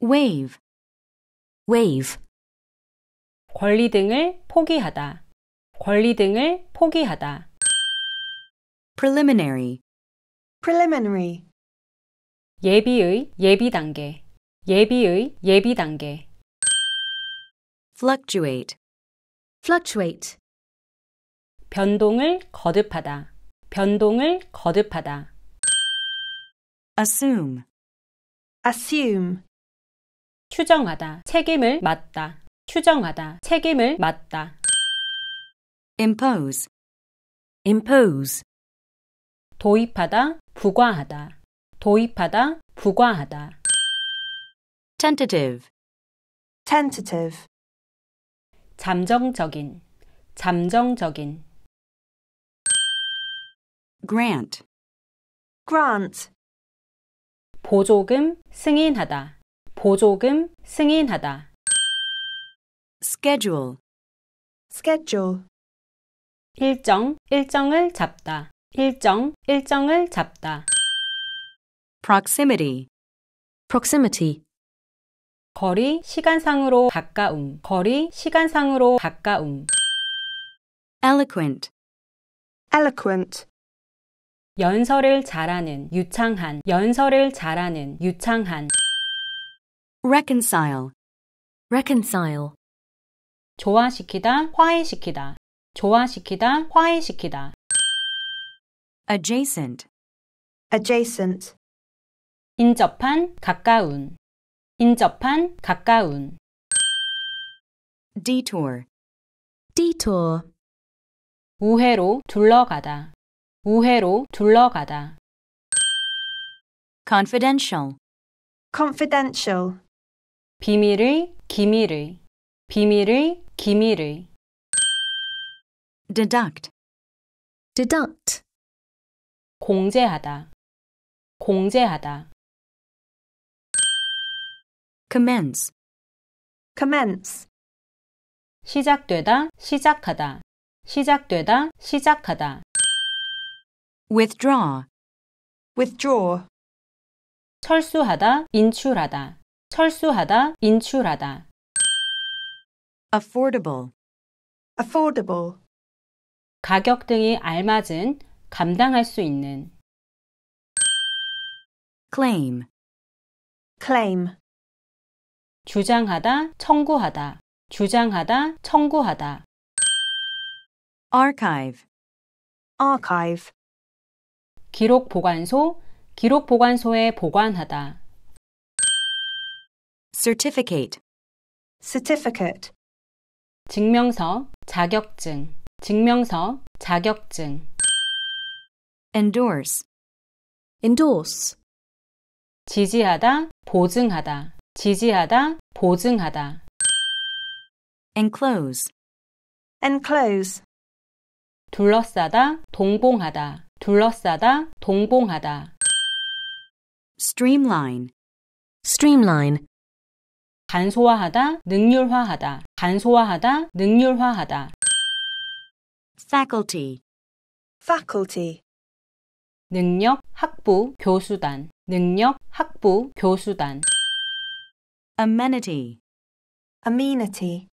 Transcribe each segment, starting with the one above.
wave, wave. 권리 등을 포기하다. 권리 등을 포기하다. preliminary, preliminary. 예비의 예비 단계. 예비의 예비 단계. fluctuate, fluctuate. 변동을 거듭하다. 변동을 거듭하다. assume, assume. 추정하다, 책임을 맡다, 추정하다, 책임을 맡다. impose, impose. 도입하다, 부과하다, 도입하다, 부과하다. tentative, tentative. 잠정적인, 잠정적인. grant, grant. 보조금, 승인하다, 보조금 승인하다. schedule schedule 일정, 일정을 잡다. 일정, 일정을 잡다. proximity proximity 거리, 시간상으로 가까움. 거리, 시간상으로 가까움. eloquent eloquent 연설을 잘하는, 유창한. 연설을 잘하는, 유창한. reconcile, reconcile. 조화시키다, 화해시키다. 조화시키다, 화해시키다. adjacent, adjacent. 인접한, 가까운. 인접한, 가까운. detour, detour. 우회로 둘러가다. 우회로 둘러가다. confidential, confidential. 비밀의 기밀의 비밀의 기밀의 deduct deduct 공제하다 공제하다 commence commence 시작되다 시작하다 시작되다 시작하다 withdraw withdraw 철수하다 인출하다 철수하다, 인출하다. affordable affordable 가격 등이 알맞은, 감당할 수 있는. claim claim 주장하다, 청구하다. 주장하다, 청구하다. archive archive 기록 보관소, 기록 보관소에 보관하다. certificate certificate 증명서, 자격증, 증명서, 자격증. endorse endorse 지지하다, 보증하다, 지지하다, 보증하다. enclose enclose 둘러싸다, 동봉하다, 둘러싸다, 동봉하다. streamline streamline 간소화하다, 능률화하다, 간소화하다, 능률화하다. faculty, faculty. 능력, 학부, 교수단, 능력, 학부, 교수단. amenity, amenity.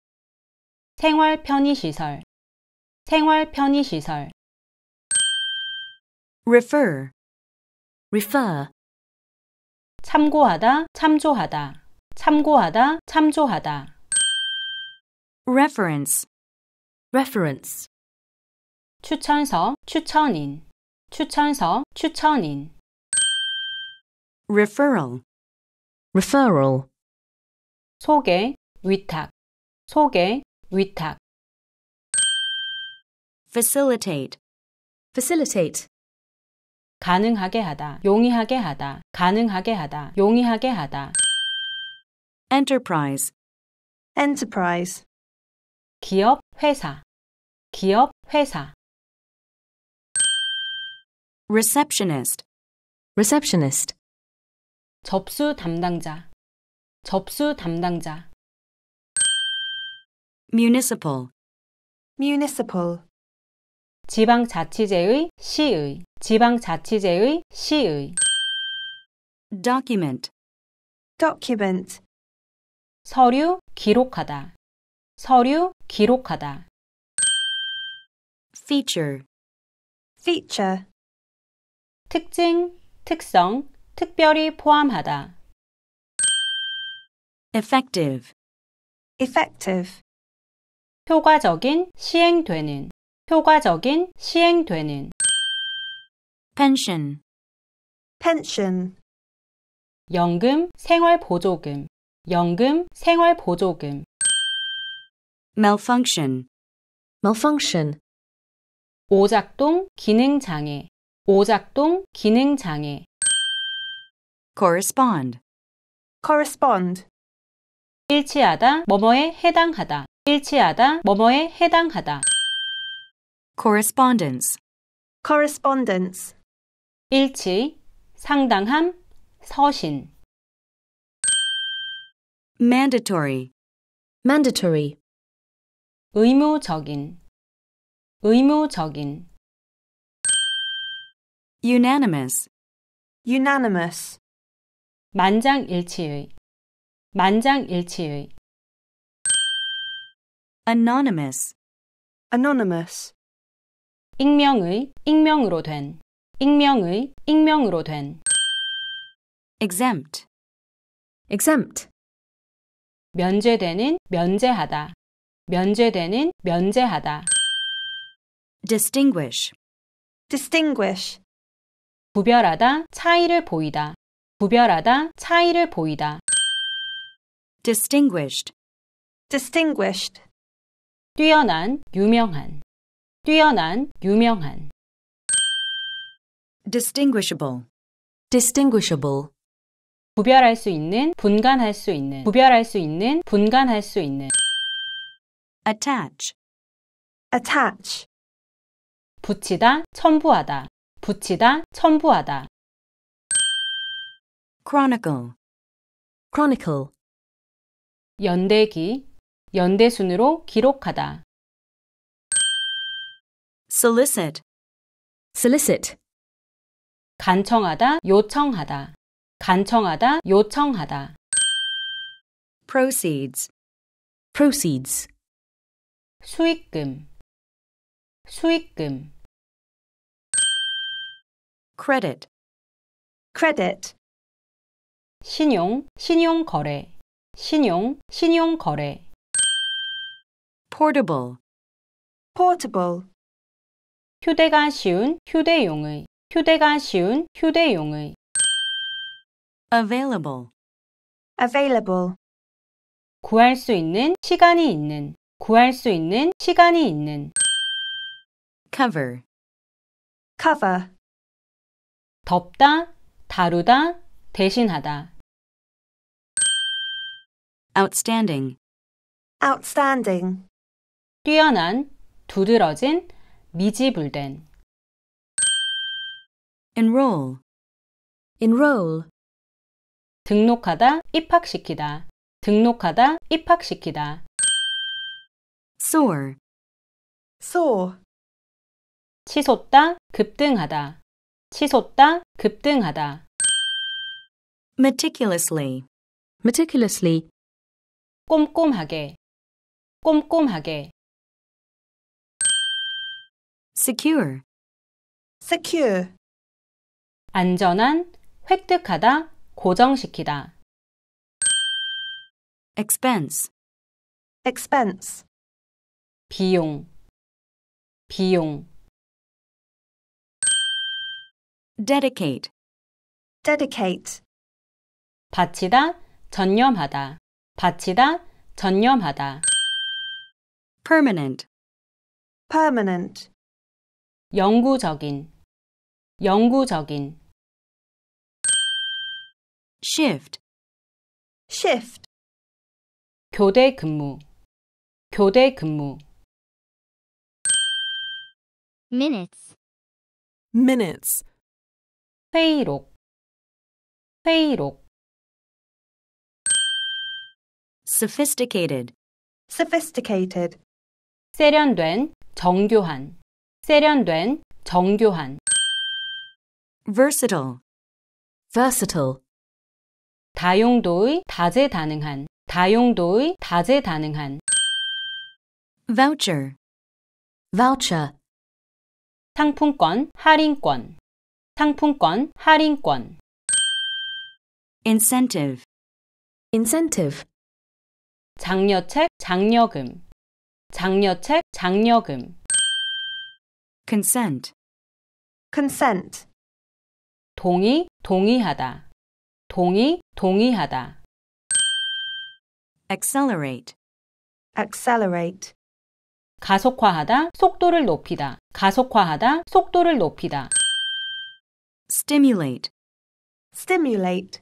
생활 편의시설, 생활 편의시설. refer, refer. 참고하다, 참조하다. 참고하다, 참조하다. reference reference 추천서, 추천인. 추천서, 추천인. referral referral 소개, 위탁. 소개, 위탁. facilitate facilitate 가능하게 하다, 용이하게 하다, 가능하게 하다, 용이하게 하다. enterprise enterprise 기업 회사 기업 회사 receptionist receptionist 접수 담당자 접수 담당자 municipal municipal 지방자치제의 시의 지방자치제의 시의 document document 서류 기록하다 서류 기록하다 feature feature 특징 특성 특별히 포함하다 effective effective 효과적인 시행되는 효과적인 시행되는 pension pension 연금 생활 보조금 연금, 생활보조금. malfunction, malfunction. 오작동, 기능장애. 오작동, 기능장애. correspond, correspond. 일치하다, 뭐뭐에 해당하다. 일치하다, 뭐뭐에 해당하다. correspondence, correspondence. 일치, 상당함, 서신. mandatory mandatory 의무적인 의무적인 unanimous unanimous 만장일치의 만장일치의 anonymous anonymous 익명의 익명으로 된 익명의 익명으로 된 exempt exempt 면제되는 면제하다 면제되는 면제하다 distinguish distinguish 구별하다 차이를 보이다 구별하다 차이를 보이다 distinguished distinguished 뛰어난 유명한 뛰어난 유명한 distinguishable distinguishable 구별할 수 있는, 분간할 수 있는, 구별할 수 있는, 분간할 수 있는. attach, attach. 붙이다, 첨부하다, 붙이다, 첨부하다. chronicle, chronicle. 연대기, 연대순으로 기록하다. solicit, solicit. 간청하다, 요청하다. 간청하다, 요청하다. proceeds proceeds 수익금 수익금 credit credit 신용 신용 거래 신용 신용 거래 portable portable 휴대가 쉬운 휴대용의 휴대가 쉬운 휴대용의 available available 구할 수 있는 시간이 있는 구할 수 있는 시간이 있는 cover cover 덮다 다루다 대신하다 outstanding outstanding 뛰어난 두드러진 미지불된 enroll enroll 등록하다, 입학시키다. 등록하다, 입학시키다. soar, soar. 치솟다, 급등하다. 치솟다, 급등하다. meticulously, meticulously. 꼼꼼하게, 꼼꼼하게. secure, secure. 안전한, 획득하다, 고정시키다. expense expense 비용 비용 dedicate dedicate 바치다 전념하다 바치다 전념하다 permanent permanent 영구적인 영구적인 shift shift 교대 근무 교대 근무 minutes minutes 회의록 회의록 sophisticated sophisticated 세련된 정교한 세련된 정교한 versatile versatile 다용도의 다재다능한 다용도의 다재다능한 voucher voucher 상품권 할인권 상품권 할인권 incentive incentive 장려책 장려금 장려책 장려금 consent consent 동의 동의하다 동의, 동의하다. accelerate, accelerate, 가속화하다, 속도를 높이다. 가속화하다, 속도를 높이다. stimulate, stimulate,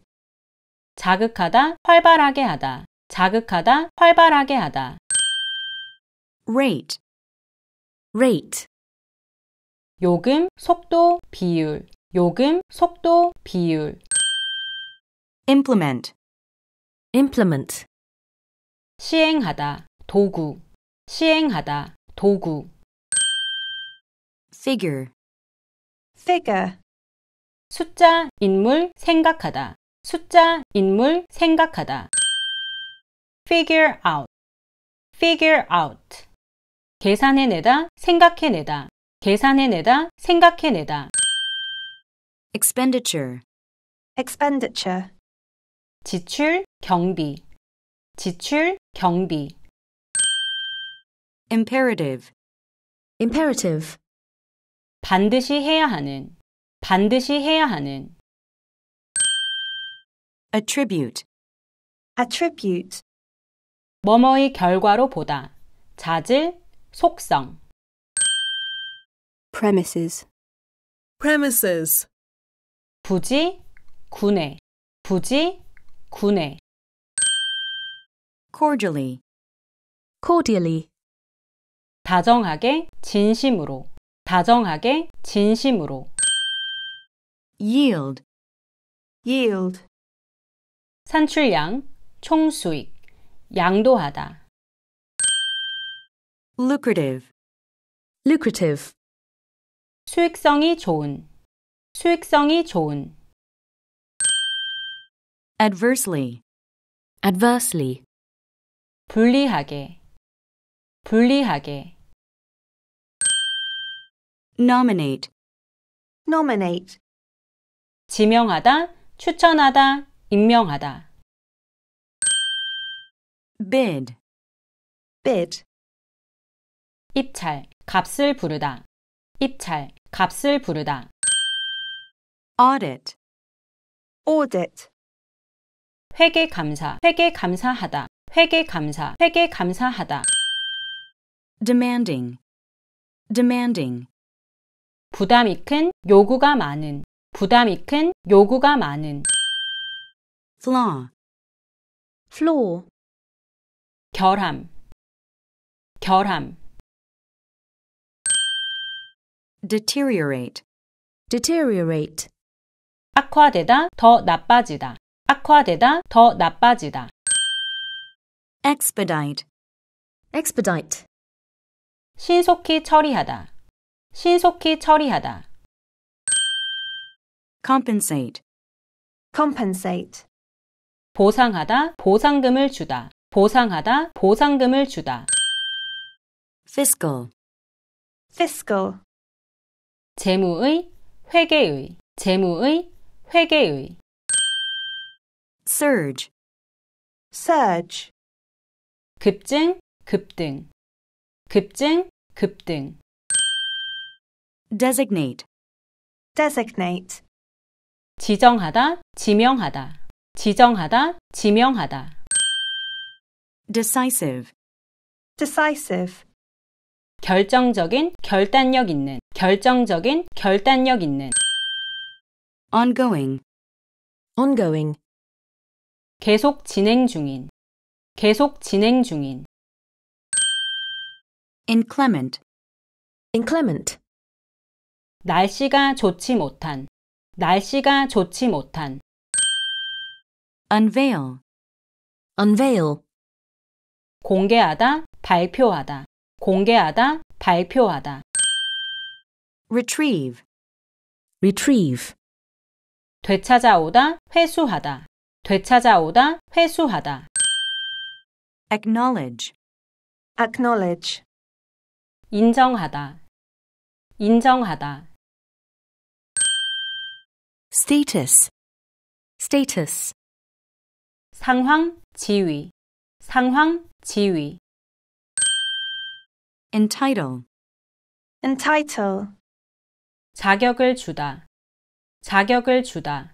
자극하다, 활발하게 하다. 자극하다, 활발하게 하다. rate, rate, 요금, 속도, 비율. 요금, 속도, 비율. implement implement 시행하다 도구 시행하다 도구 figure figure 숫자 인물 생각하다 숫자 인물 생각하다 figure out figure out 계산해내다 생각해내다 계산해내다 생각해내다 expenditure expenditure 지출 경비 지출 경비 imperative imperative 반드시 해야 하는 반드시 해야 하는 attribute attribute 뭐뭐의 결과로 보다 자질 속성 premises premises 부지 군내 부지 군에 cordially cordially 다정하게 진심으로 다정하게 진심으로 yield yield 산출량 총수익 양도하다 lucrative lucrative 수익성이 좋은 수익성이 좋은 adversely, adversely. 불리하게, 불리하게. nominate, nominate. 지명하다, 추천하다, 임명하다. bid, bid. 입찰, 값을 부르다. 입찰, 값을 부르다. audit, audit. 회계 감사, 회계 감사하다, 회계 감사, 회계 감사하다. demanding, demanding. 부담이 큰, 요구가 많은, 부담이 큰, 요구가 많은. flaw, flaw. 결함, 결함. deteriorate, deteriorate. 악화되다, 더 나빠지다, 악화되다, 더 나빠지다. expedite expedite 신속히 처리하다. 신속히 처리하다. compensate compensate 보상하다, 보상금을 주다. 보상하다, 보상금을 주다. fiscal fiscal 재무의, 회계의, 재무의, 회계의. surge, surge. 급증, 급등, 급증, 급등. designate, designate. 지정하다, 지명하다, 지정하다, 지명하다. decisive, decisive. 결정적인, 결단력 있는, 결정적인, 결단력 있는. ongoing, ongoing. 계속 진행 중인 계속 진행 중인 inclement inclement 날씨가 좋지 못한 날씨가 좋지 못한 unveil unveil 공개하다 발표하다 공개하다 발표하다 retrieve retrieve 되찾아오다 회수하다 되찾아오다, 회수하다. acknowledge acknowledge 인정하다. 인정하다. status status 상황, 지위. 상황, 지위. entitle entitle 자격을 주다. 자격을 주다.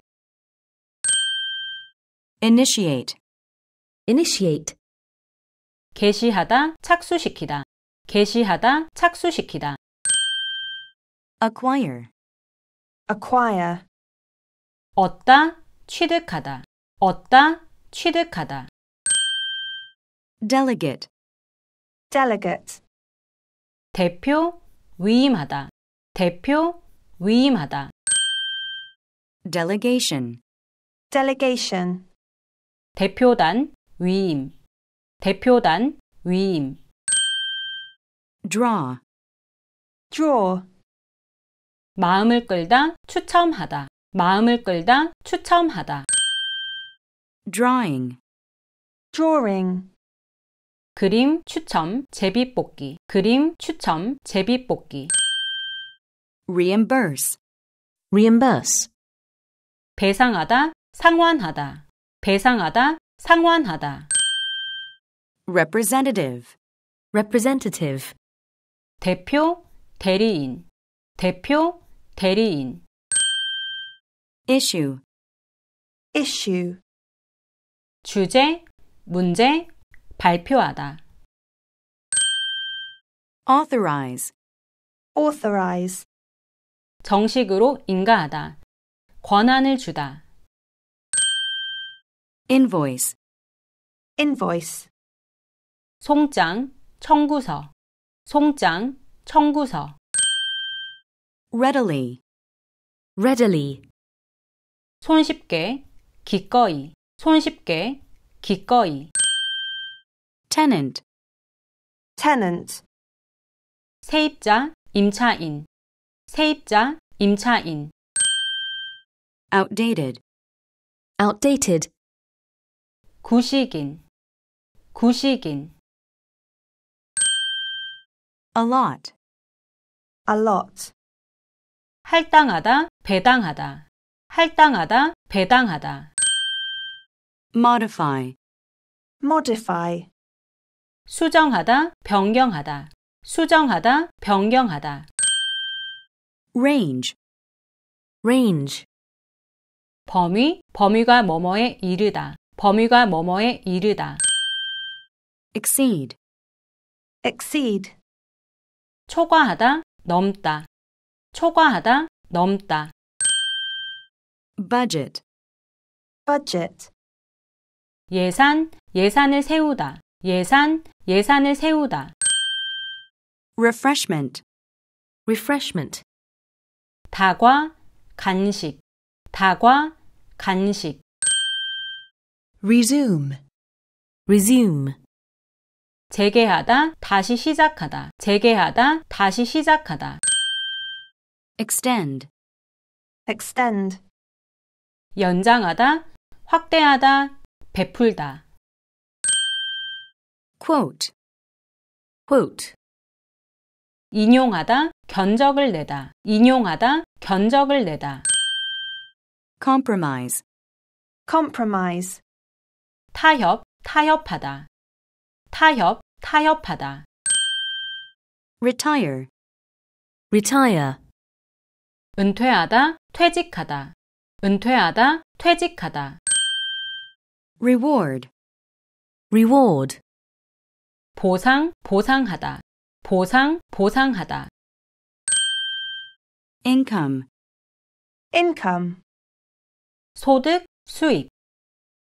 initiate initiate 개시하다 착수시키다 개시하다 착수시키다 acquire acquire 얻다 취득하다 얻다 취득하다 delegate delegate 대표 위임하다 대표 위임하다 delegation delegation 대표단 위임 대표단 위임 draw draw 마음을 끌다 추첨하다 마음을 끌다 추첨하다 drawing drawing 그림 추첨 제비 뽑기 그림 추첨 제비 뽑기 reimburse reimburse 배상하다 상환하다 배상하다, 상환하다. representative representative 대표, 대리인. 대표, 대리인. issue issue 주제, 문제, 발표하다. authorize authorize 정식으로 인가하다. 권한을 주다. invoice invoice 송장 청구서 송장 청구서 readily readily 손쉽게 기꺼이 손쉽게 기꺼이 tenant tenant 세입자 임차인 세입자 임차인 outdated outdated 구식인 구식인 a lot a lot 할당하다 배당하다 할당하다 배당하다 modify modify 수정하다 변경하다 수정하다 변경하다 range range 범위 범위가 뭐뭐에 이르다 범위가 뭐뭐에 이르다. exceed exceed 초과하다, 넘다. 초과하다, 넘다. budget budget 예산, 예산을 세우다. 예산, 예산을 세우다. refreshment refreshment 다과, 간식. 다과, 간식. resume resume 재개하다 다시 시작하다 재개하다 다시 시작하다 extend extend 연장하다 확대하다 베풀다 quote quote 인용하다 견적을 내다 인용하다 견적을 내다 compromise compromise 타협, 타협하다. 타협, 타협하다. retire, retire. 은퇴하다, 퇴직하다. 은퇴하다, 퇴직하다. reward, reward. 보상, 보상하다. 보상, 보상하다. income, income. 소득, 수입.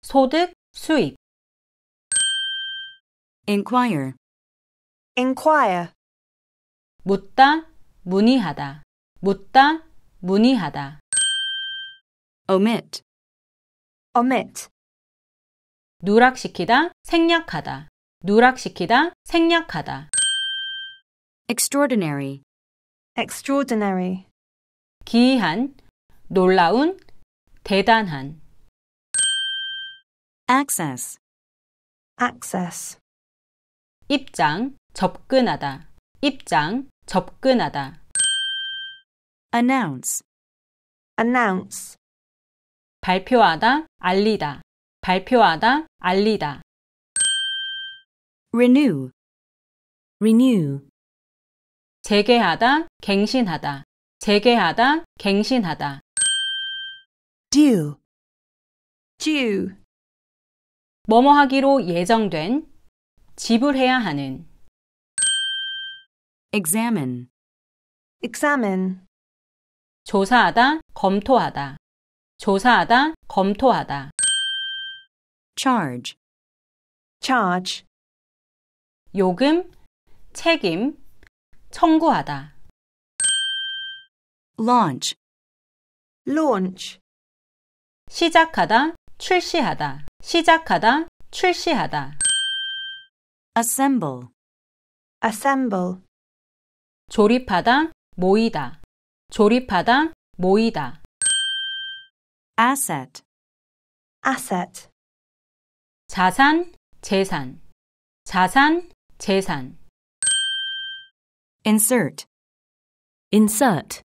소득, 수입 inquire inquire 묻다 문의하다 묻다 문의하다 omit omit 누락시키다 생략하다 누락시키다 생략하다 extraordinary extraordinary 기이한 놀라운 대단한 access access 입장 접근하다 입장 접근하다 announce announce 발표하다 알리다 발표하다 알리다 renew renew 재개하다 갱신하다 재개하다 갱신하다 due due 뭐뭐 하기로 예정된 지불해야 하는 examine examine 조사하다 검토하다 조사하다 검토하다 charge charge 요금 책임 청구하다 launch launch 시작하다 출시하다 시작하다, 출시하다. assemble assemble 조립하다, 모이다. 조립하다, 모이다. asset asset 자산, 재산. 자산, 재산. insert insert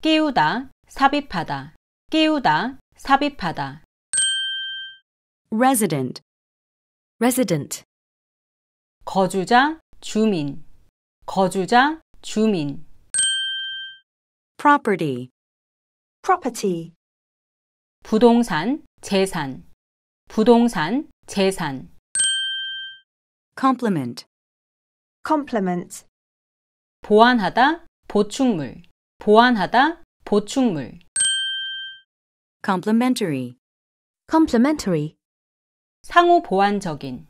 끼우다, 삽입하다. 끼우다, 삽입하다. resident resident 거주자 주민 거주자 주민 property property 부동산 재산 부동산 재산 complement complement 보완하다 보충물 보완하다 보충물 complementary complementary 상호 보완적인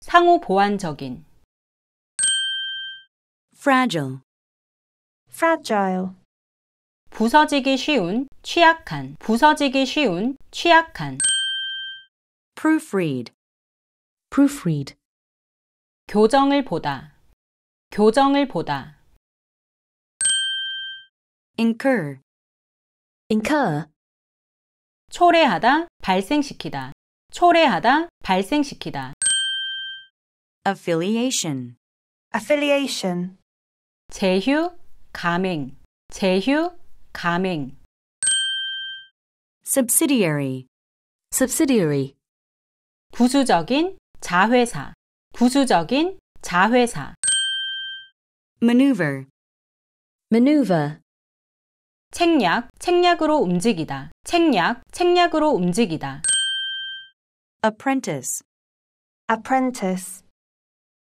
상호 보완적인 fragile fragile 부서지기 쉬운 취약한 부서지기 쉬운 취약한 proofread proofread 교정을 보다 교정을 보다 incur incur 초래하다 발생시키다 초래하다, 발생시키다. affiliation affiliation 제휴, 가맹, 제휴, 가맹. subsidiary subsidiary 구조적인 자회사, 구조적인 자회사. maneuver maneuver 책략, 책략으로 움직이다. 책략, 책략으로 움직이다. apprentice, apprentice.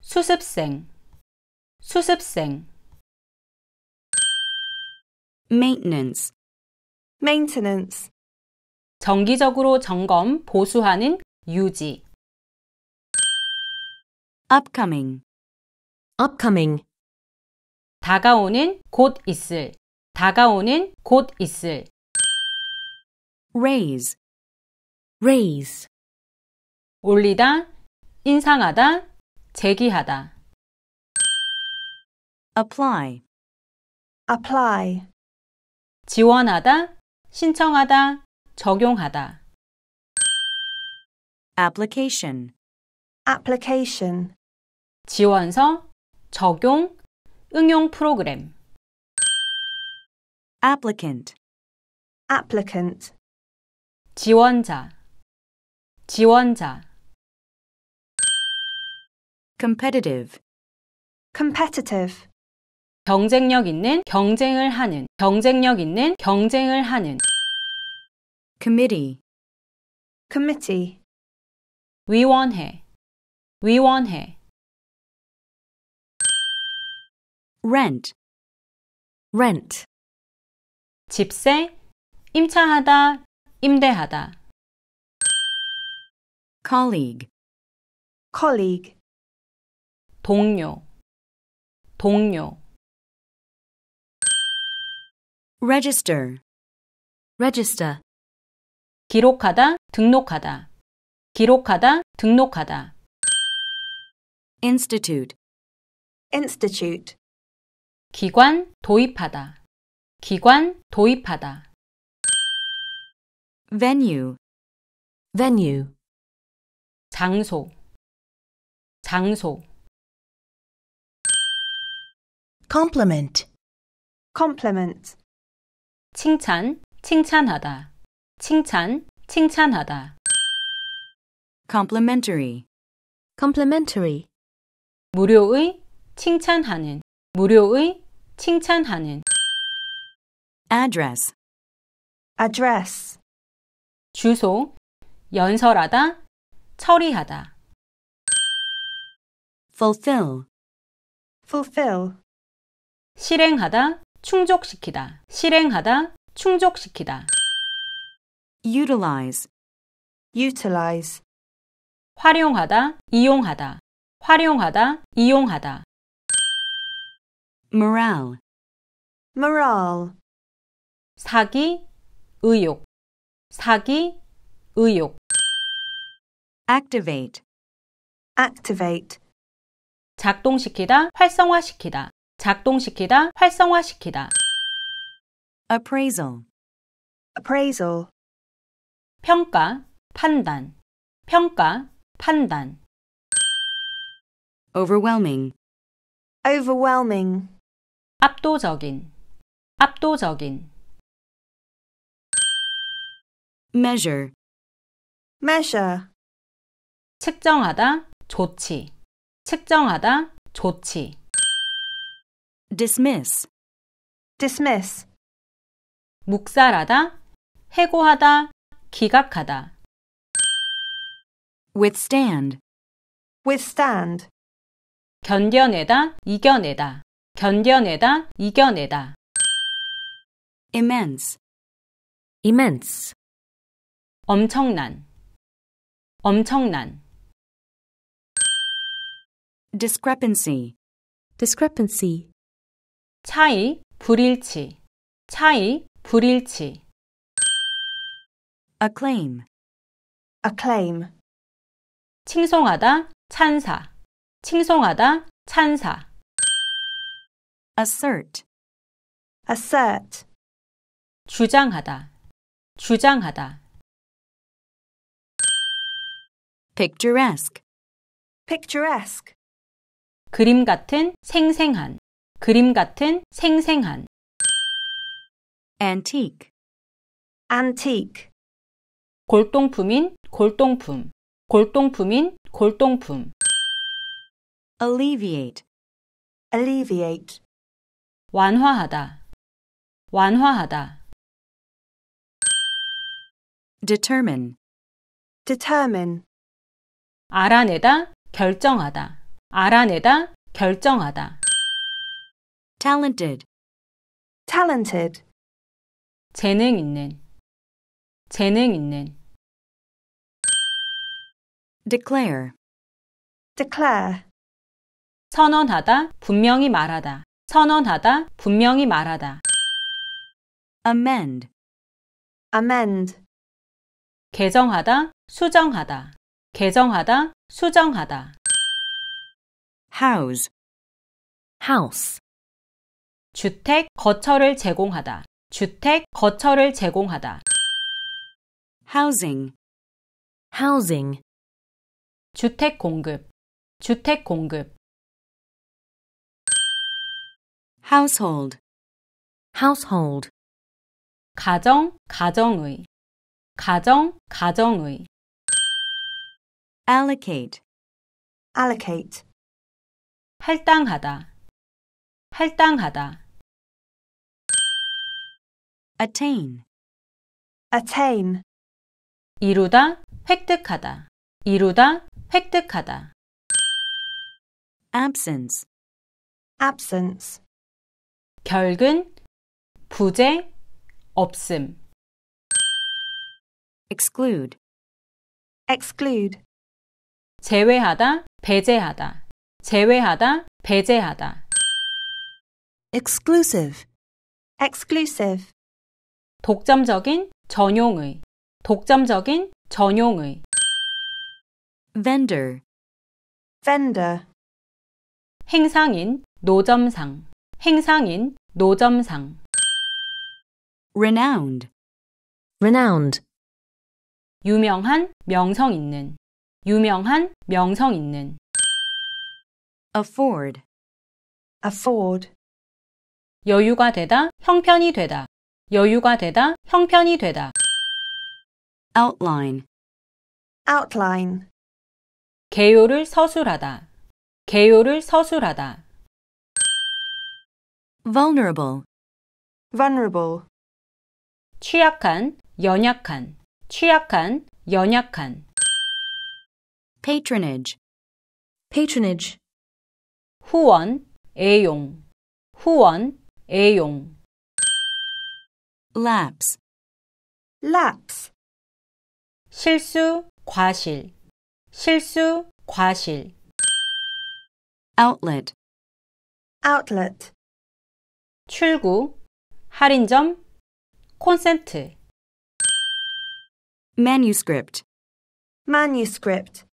수습생, 수습생. maintenance, maintenance. 정기적으로 점검, 보수하는 유지. upcoming, upcoming. 다가오는 곧 있을, 다가오는 곧 있을. raise, raise. 올리다, 인상하다, 제기하다. apply apply 지원하다, 신청하다, 적용하다. application application 지원서, 적용, 응용 프로그램 applicant applicant 지원자 지원자 competitive, competitive. 경쟁력 있는 경쟁을 하는 경쟁력 있는 경쟁을 하는 committee, committee. 위원회 위원회 rent, rent. 집세 임차하다 임대하다 colleague, colleague. 동료 동료 register register 기록하다 등록하다 기록하다 등록하다 institute institute 기관 도입하다 기관 도입하다 venue venue 장소 장소 compliment, compliment, 칭찬, 칭찬하다, 칭찬, 칭찬하다. complimentary, complimentary, 무료의 칭찬하는, 무료의 칭찬하는. address, address, 주소, 연설하다, 처리하다. fulfill, fulfill. 실행하다, 충족시키다, 실행하다, 충족시키다. utilize, utilize. 활용하다, 이용하다, 활용하다, 이용하다. morale, morale. 사기, 의욕, 사기, 의욕. activate, activate. 작동시키다, 활성화시키다, 작동시키다, 활성화시키다. appraisal appraisal 평가, 판단. 평가, 판단. overwhelming overwhelming 압도적인 압도적인 measure measure 측정하다 조치 측정하다 조치 dismiss dismiss 묵살하다, 해고하다, 기각하다. withstand withstand 견뎌내다, 이겨내다. 견뎌내다, 이겨내다. immense immense 엄청난 엄청난 discrepancy discrepancy 차이, 불일치, 차이, 불일치. acclaim, acclaim. 칭송하다, 찬사, 칭송하다, 찬사. assert, assert. 주장하다, 주장하다. picturesque, picturesque. 그림 같은 생생한, 그림 같은 생생한 antique antique 골동품인 골동품 골동품인 골동품 alleviate alleviate 완화하다 완화하다 determine determine 알아내다 결정하다 알아내다 결정하다 talented talented 재능 있는 재능 있는 declare declare 선언하다 분명히 말하다 선언하다 분명히 말하다 amend amend 개정하다 수정하다 개정하다 수정하다 house house 주택 거처를 제공하다. 주택 거처를 제공하다. housing housing 주택 공급 주택 공급 household household 가정 가정의 가정 가정의 allocate allocate 할당하다 할당하다 attain attain 이루다 획득하다 이루다 획득하다 absence absence 결근 부재 없음 exclude exclude 제외하다 배제하다 제외하다 배제하다 exclusive exclusive 독점적인 전용의 독점적인 전용의 vendor vendor 행상인 노점상 행상인 노점상 renowned renowned 유명한 명성 있는 유명한 명성 있는 afford afford 여유가 되다 형편이 되다 여유가 되다, 형편이 되다. outline outline 개요를 서술하다. 개요를 서술하다. vulnerable vulnerable 취약한, 연약한. 취약한, 연약한. patronage patronage 후원, 애용. 후원, 애용. lapse lapse 실수 과실 실수 과실 outlet outlet 출구 할인점 콘센트 manuscript manuscript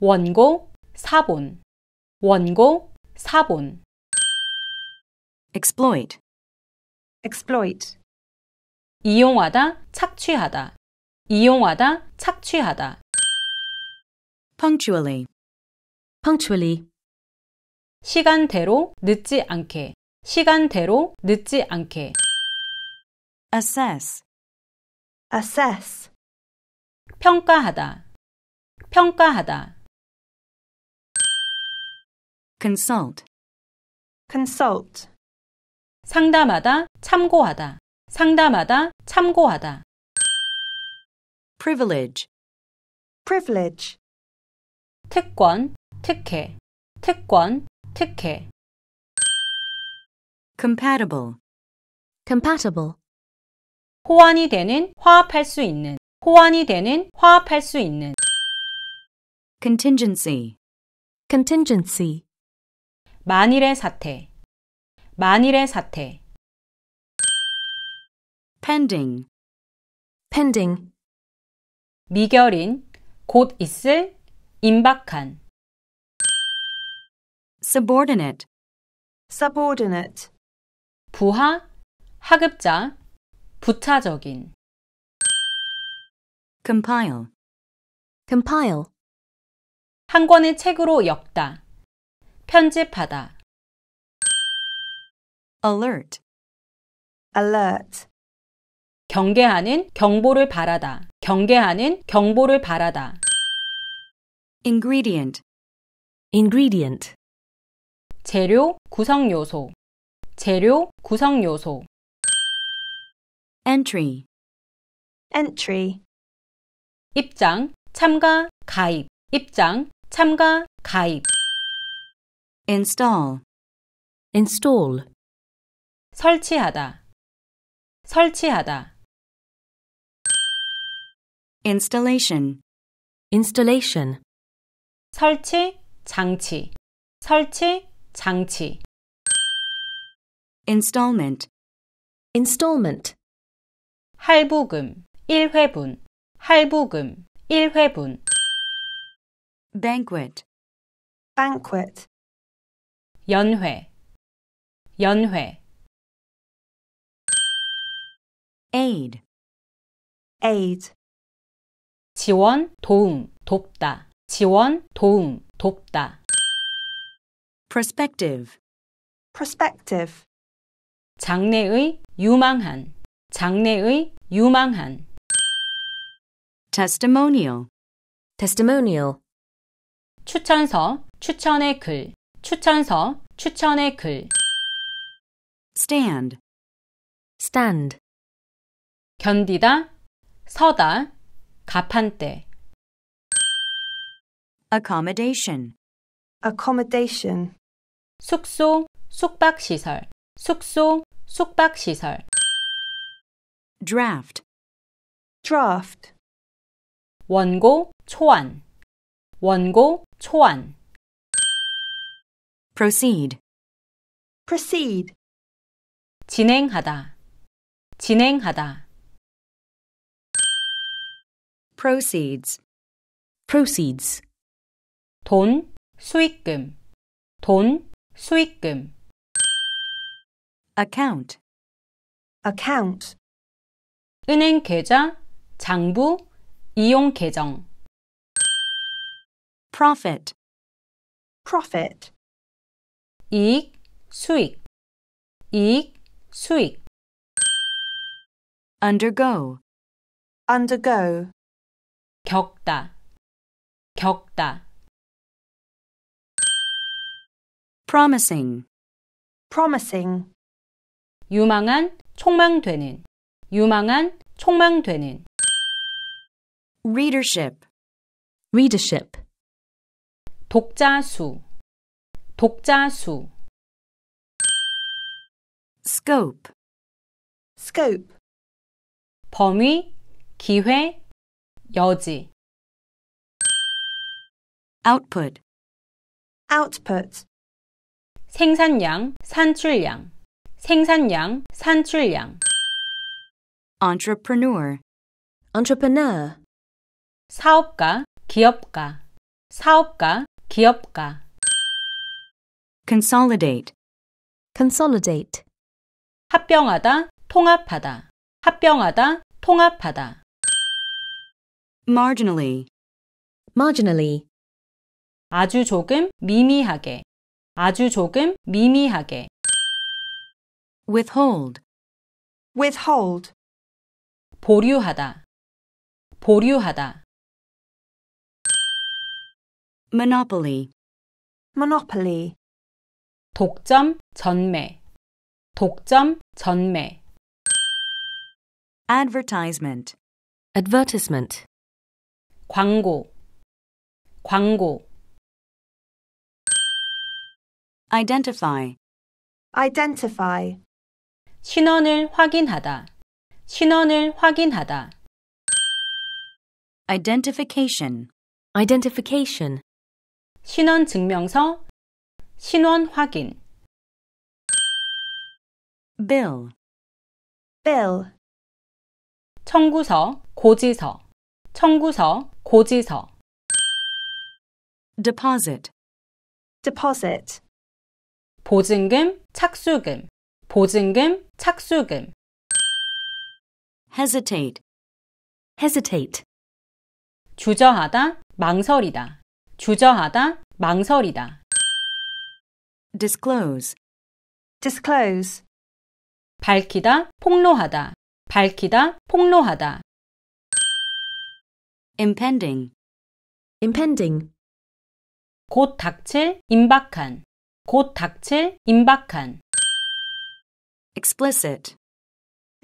원고 사본 원고 사본 exploit exploit 이용하다, 착취하다. 이용하다, 착취하다. punctually punctually 시간대로 늦지 않게 시간대로 늦지 않게 assess assess 평가하다 평가하다 consult consult 상담하다 참고하다 상담하다 참고하다. privilege privilege 특권, 특혜, 특권, 특혜. compatible compatible 호환이 되는, 화합할 수 있는, 호환이 되는, 화합할 수 있는. contingency contingency 만일의 사태, 만일의 사태. pending pending 미결인 곧 있을 임박한 subordinate subordinate 부하 하급자 부차적인 compile compile 한 권의 책으로 엮다 편집하다 alert alert 경계하는 경보를 바라다. 경계하는 경보를 바라다. ingredient ingredient 재료 구성 요소 재료 구성 요소 entry entry 입장 참가 가입 입장 참가 가입 install install 설치하다 설치하다 installation installation 설치 장치 설치 장치 installment installment 할부금 1회분 할부금 1회분 banquet banquet 연회 연회 aid aid 지원, 도움, 돕다. 지원, 도움, 돕다. perspective perspective 장래의 유망한 장래의 유망한 testimonial testimonial 추천서 추천의 글 추천서 추천의 글 stand stand 견디다 서다 가판대 accommodation accommodation 숙소 숙박 시설 숙소 숙박 시설 draft draft 원고 초안 원고 초안 proceed proceed 진행하다 진행하다 proceeds. proceeds 돈, 수익금 돈, 수익금 account account 은행 계좌, 장부, 이용 계정 profit profit 이익, 수익 이익, 수익 undergo undergo 겪다 겪다 promising promising 유망한 촉망되는 유망한 촉망되는 readership readership 독자 수 독자 수 scope scope 범위 기회 여지 output output 생산량, 산출량 생산량, 산출량 entrepreneur entrepreneur 사업가, 기업가 사업가, 기업가 consolidate consolidate 합병하다, 통합하다 합병하다, 통합하다 marginally, marginally, 아주 조금 미미하게, 아주 조금 미미하게. withhold, withhold, 보류하다, 보류하다. monopoly, monopoly, 독점 전매, 독점 전매. advertisement, advertisement, 광고 광고 identify identify 신원을 확인하다 신원을 확인하다 identification identification 신원 증명서 신원 확인 bill bill 청구서 고지서 청구서, 고지서 deposit deposit 보증금, 착수금 보증금, 착수금 hesitate hesitate 주저하다, 망설이다 주저하다, 망설이다 disclose disclose 밝히다, 폭로하다 밝히다, 폭로하다 impending impending 곧 닥칠 임박한 곧 닥칠 임박한 explicit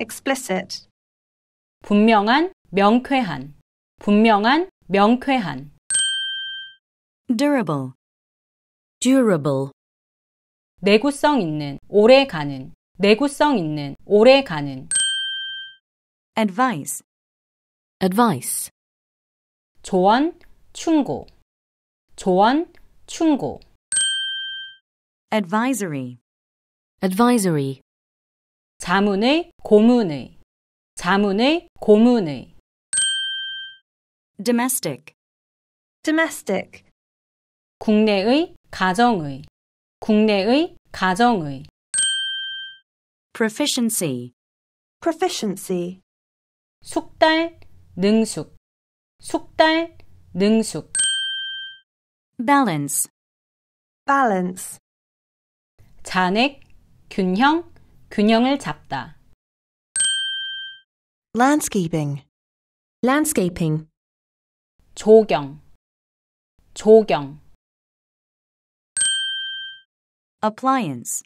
explicit 분명한 명쾌한 분명한 명쾌한 durable durable 내구성 있는 오래 가는 내구성 있는 오래 가는 advice advice 조언, 충고. 조언, 충고. advisory advisory 자문의 고문의 자문의 고문의 domestic domestic 국내의 가정의 국내의 가정의 proficiency proficiency 숙달 능숙 숙달, 능숙. balance, balance. 잔액, 균형, 균형을 잡다. landscaping, landscaping. 조경, 조경. appliance,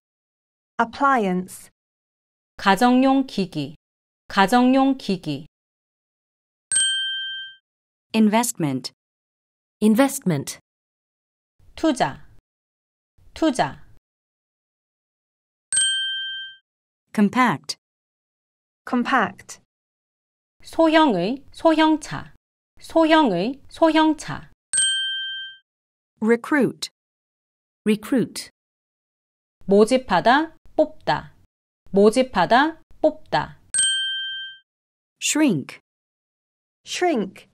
appliance. 가정용 기기, 가정용 기기. investment investment 투자 투자 compact compact 소형의 소형차 소형의 소형차 recruit recruit 모집하다 뽑다 모집하다 뽑다 shrink shrink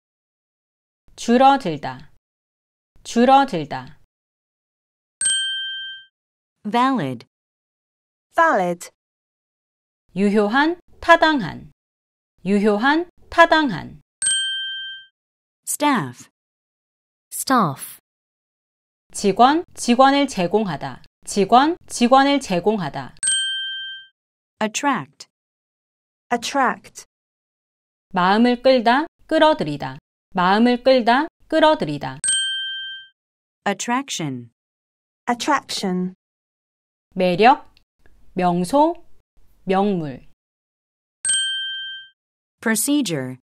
줄어들다 줄어들다 valid valid 유효한 타당한 유효한 타당한 staff staff 직원 직원을 제공하다 직원 직원을 제공하다 attract attract 마음을 끌다 끌어들이다 마음을 끌다, 끌어들이다. attraction attraction 매력, 명소, 명물. procedure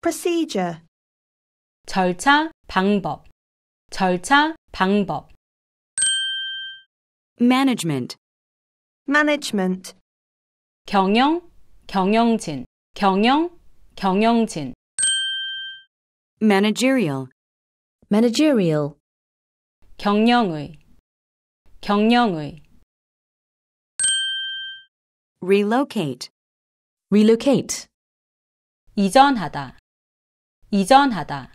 procedure 절차, 방법. 절차, 방법. management management 경영, 경영진, 경영, 경영진. managerial managerial 경영의 경영의 relocate relocate 이전하다 이전하다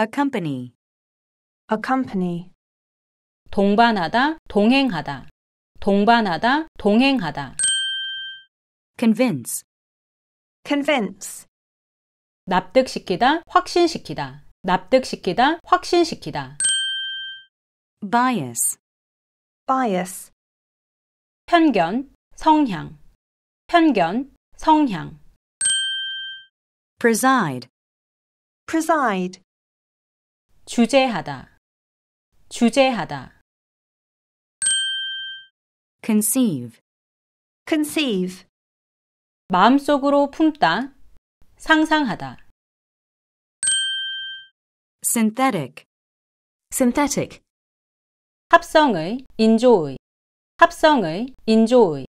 accompany accompany 동반하다 동행하다 동반하다 동행하다 convince convince 납득시키다, 확신시키다. 납득시키다, 확신시키다. bias bias 편견, 성향. 편견, 성향. preside preside 주제하다주제하다 conceive conceive 마음속으로 품다, 상상하다. synthetic synthetic 합성의 인조의 합성의 인조의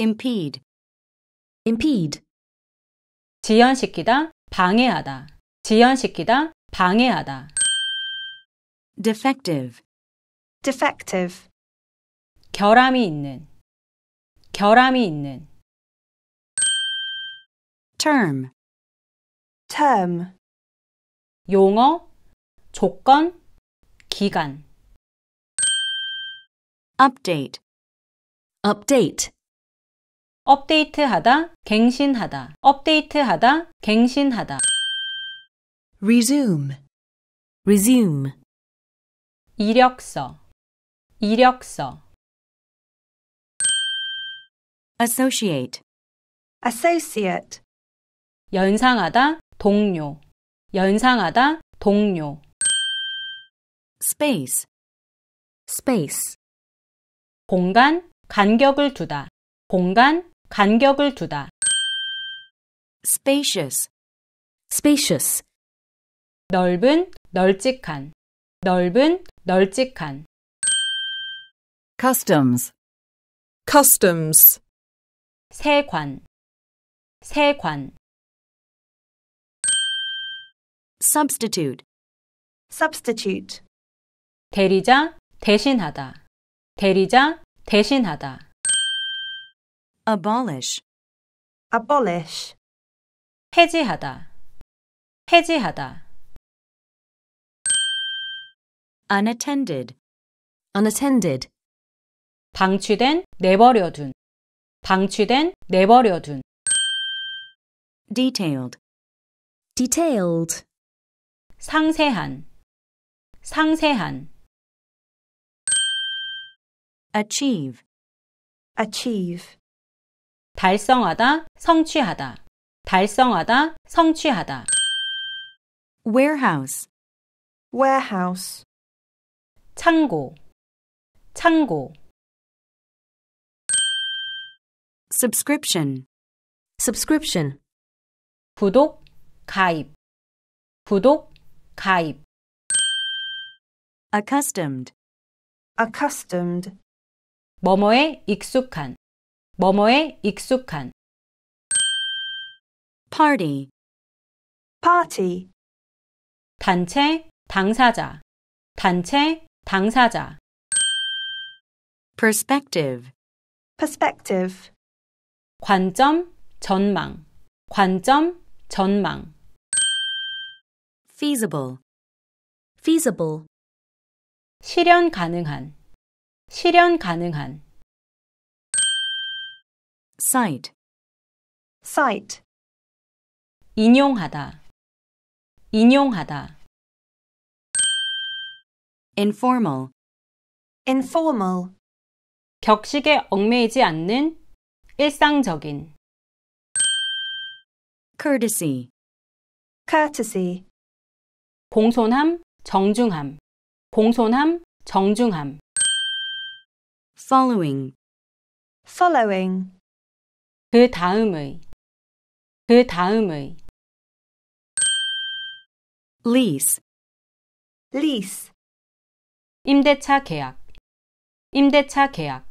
impede impede 지연시키다 방해하다 지연시키다 방해하다 defective defective 결함이 있는 결함이 있는 term term 용어 조건 기간 update update 업데이트하다 갱신하다 업데이트하다 갱신하다 resume resume 이력서 이력서 associate associate 연상하다, 동료. 연상하다, 동료. space space 공간, 간격을 두다. 공간, 간격을 두다. spacious spacious 넓은, 널찍한. 넓은, 널찍한. customs customs 세관 세관 substitute substitute 대리자 대신하다 대리자 대신하다 abolish abolish 폐지하다 폐지하다 unattended unattended 방치된 내버려둔 방치된 내버려둔 detailed detailed 상세한 상세한 achieve achieve 달성하다 성취하다 달성하다 성취하다 warehouse warehouse 창고 창고 subscription subscription 구독 가입 구독 가입 accustomed accustomed 뭐뭐에 익숙한 뭐뭐에 익숙한 party party 단체 당사자 단체 당사자 perspective perspective 관점 전망 관점 전망 feasible, feasible. 실현 가능한, 실현 가능한. site, site. 인용하다, 인용하다. informal, informal. 격식에 얽매이지 않는 일상적인 courtesy, courtesy. 공손함, 정중함. 공손함, 정중함. following following 그 다음의 그 다음의 lease lease 임대차 계약 임대차 계약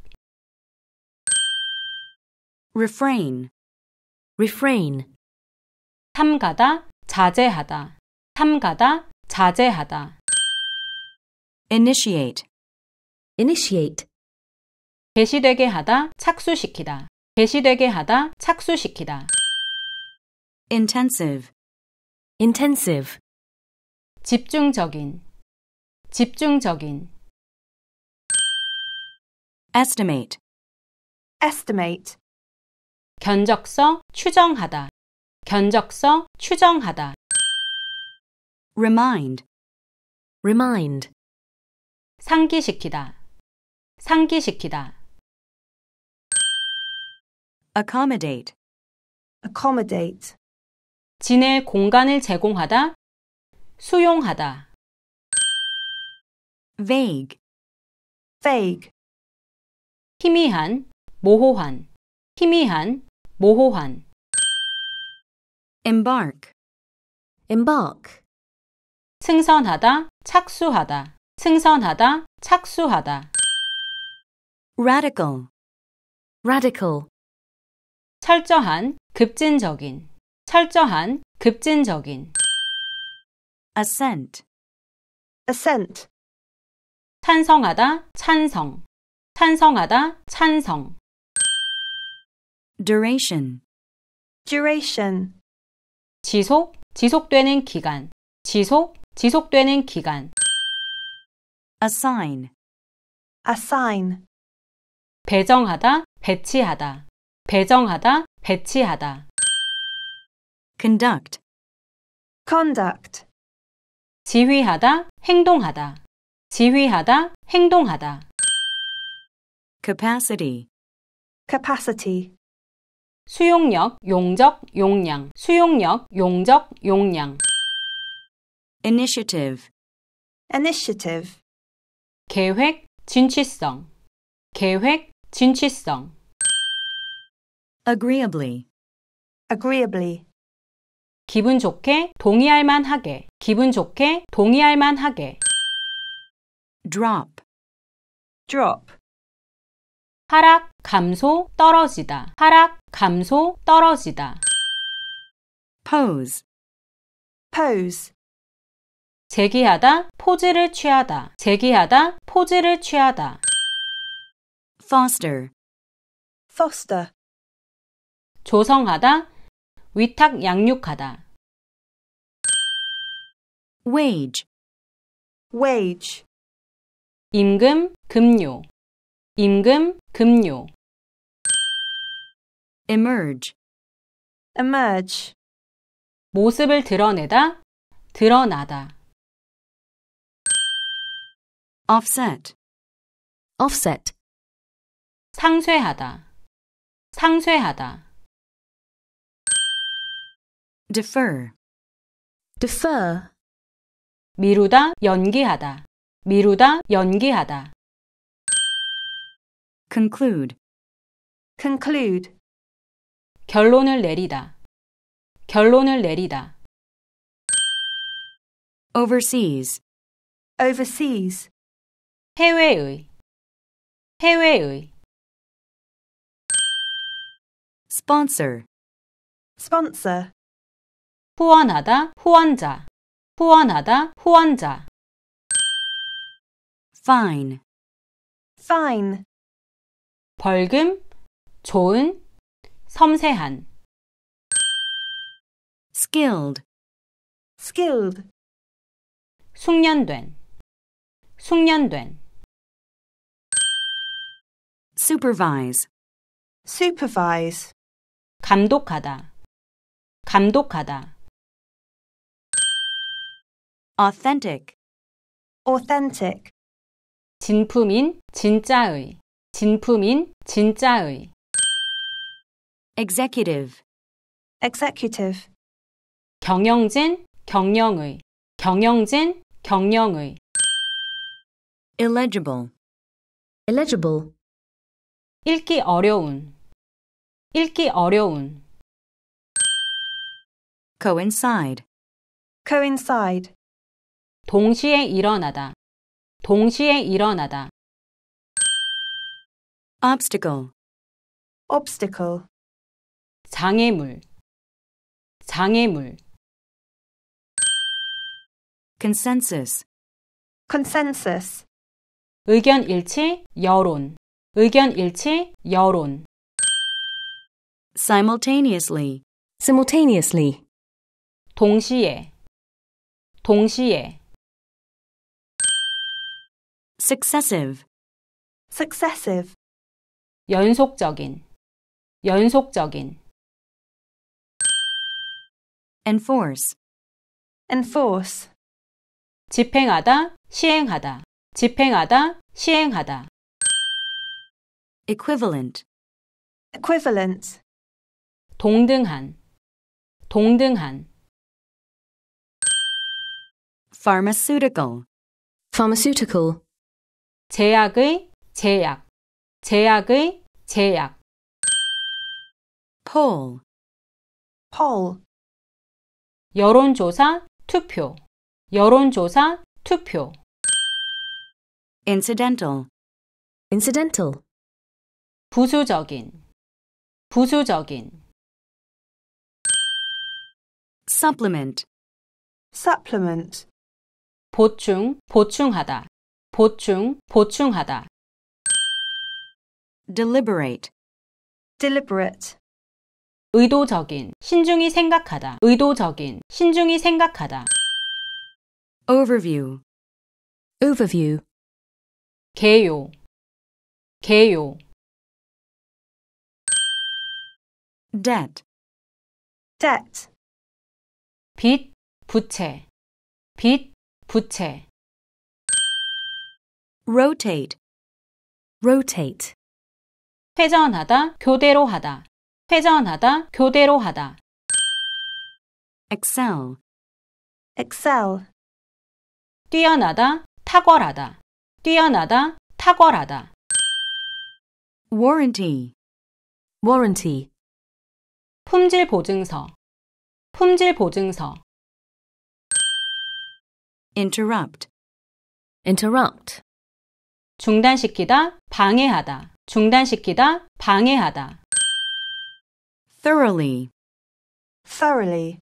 refrain refrain 탐가다 자제하다 탐가다 자제하다. initiate initiate 개시되게 하다, 착수시키다. 개시되게 하다, 착수시키다. intensive intensive 집중적인 집중적인 estimate estimate 견적서 추정하다 견적서 추정하다 remind, remind. 상기시키다, 상기시키다. accommodate, accommodate. 지낼 공간을 제공하다, 수용하다. vague, vague. 희미한, 모호한, 희미한, 모호한. embark, embark. 승선하다, 착수하다, 승선하다, 착수하다. radical, radical. 철저한, 급진적인, 철저한, 급진적인. assent, assent. 찬성하다, 찬성, 찬성하다, 찬성. duration, duration. 지속, 지속되는 기간, 지속, 지속되는 기간 assign assign 배정하다 배치하다 배정하다 배치하다 conduct conduct 지휘하다 행동하다 지휘하다 행동하다 capacity capacity 수용력 용적 용량 수용력 용적 용량 initiative initiative 계획 진취성 계획 진취성 agreeably agreeably 기분 좋게 동의할 만하게 기분 좋게 동의할 만하게 drop drop 하락 감소 떨어지다 하락 감소 떨어지다 pose pose 제기하다, 포즈를 취하다, 제기하다, 포즈를 취하다. foster, foster. 조성하다, 위탁 양육하다. wage, wage. 임금, 급료, 임금, 급료. emerge, emerge. 모습을 드러내다, 드러나다. offset offset 상쇄하다 상쇄하다 defer defer 미루다 연기하다 미루다 연기하다 conclude conclude 결론을 내리다 결론을 내리다 overseas overseas 해외의 해외의 sponsor sponsor 후원하다 후원자 후원하다 후원자 fine fine 벌금 좋은 섬세한 skilled skilled 숙련된 숙련된 supervise supervise 감독하다 감독하다 authentic authentic 진품인 진짜의 진품인 진짜의 executive executive 경영진 경영의 경영진 경영의 illegible illegible 읽기 어려운 읽기 어려운 coincide coincide 동시에 일어나다 동시에 일어나다 obstacle obstacle 장애물 장애물 consensus consensus 의견 일치 여론 의견 일치, 여론. simultaneously, simultaneously, 동시에, 동시에, successive, successive, 연속적인, 연속적인, enforce, enforce, 집행하다, 시행하다, 집행하다, 시행하다. equivalent equivalent 동등한 동등한 pharmaceutical pharmaceutical 제약의 제약 제약의 제약 poll poll 여론조사 투표 여론조사 투표 incidental incidental 부수적인 부수적인 supplement supplement 보충 보충하다 보충 보충하다 deliberate deliberate 의도적인 신중히 생각하다 의도적인 신중히 생각하다 overview overview 개요 개요 debt debt 빚 부채 빚 부채 rotate rotate 회전하다 교대로 하다 회전하다 교대로 하다 excel excel 뛰어나다 탁월하다 뛰어나다 탁월하다 warranty warranty 품질 보증서 품질 보증서 interrupt interrupt 중단시키다 방해하다 중단시키다 방해하다 thoroughly thoroughly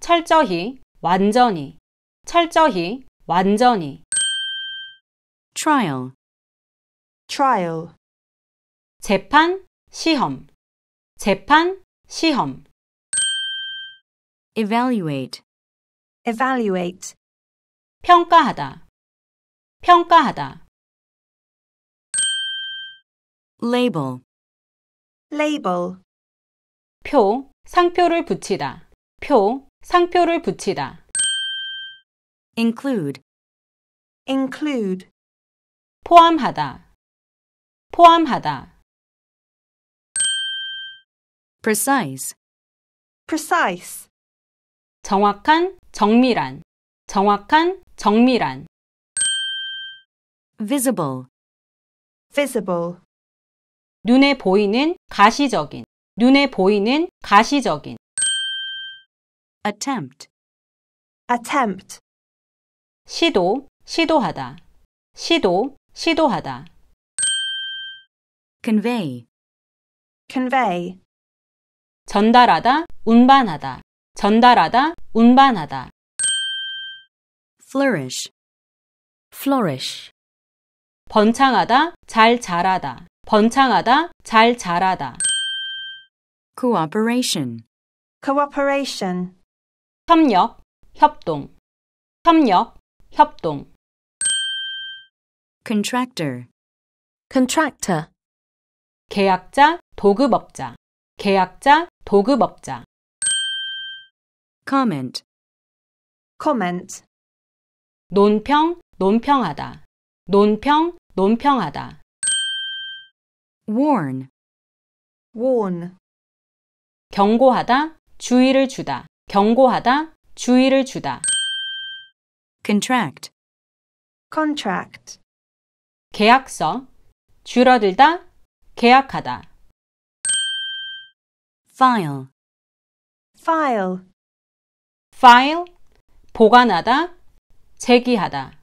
철저히 완전히 철저히 완전히 trial trial 재판 시험 재판 시험 evaluate evaluate 평가하다 평가하다 label label 표 상표를 붙이다 표 상표를 붙이다 include include 포함하다 포함하다 precise, precise, 정확한, 정밀한, 정확한, 정밀한. visible, visible, 눈에 보이는, 가시적인, 눈에 보이는, 가시적인. attempt, attempt, 시도, 시도하다, 시도, 시도하다. convey, convey, 전달하다, 운반하다. 전달하다, 운반하다. flourish flourish 번창하다, 잘 자라다. 번창하다, 잘 자라다. cooperation cooperation 협력, 협동. 협력, 협동. contractor contractor 계약자, 도급업자. 계약자, 도급업자. comment comment 논평, 논평하다. 논평, 논평하다. warn warn 경고하다, 주의를 주다. 경고하다, 주의를 주다. contract contract 계약서 줄어들다, 계약하다. file file file 보관하다 제기하다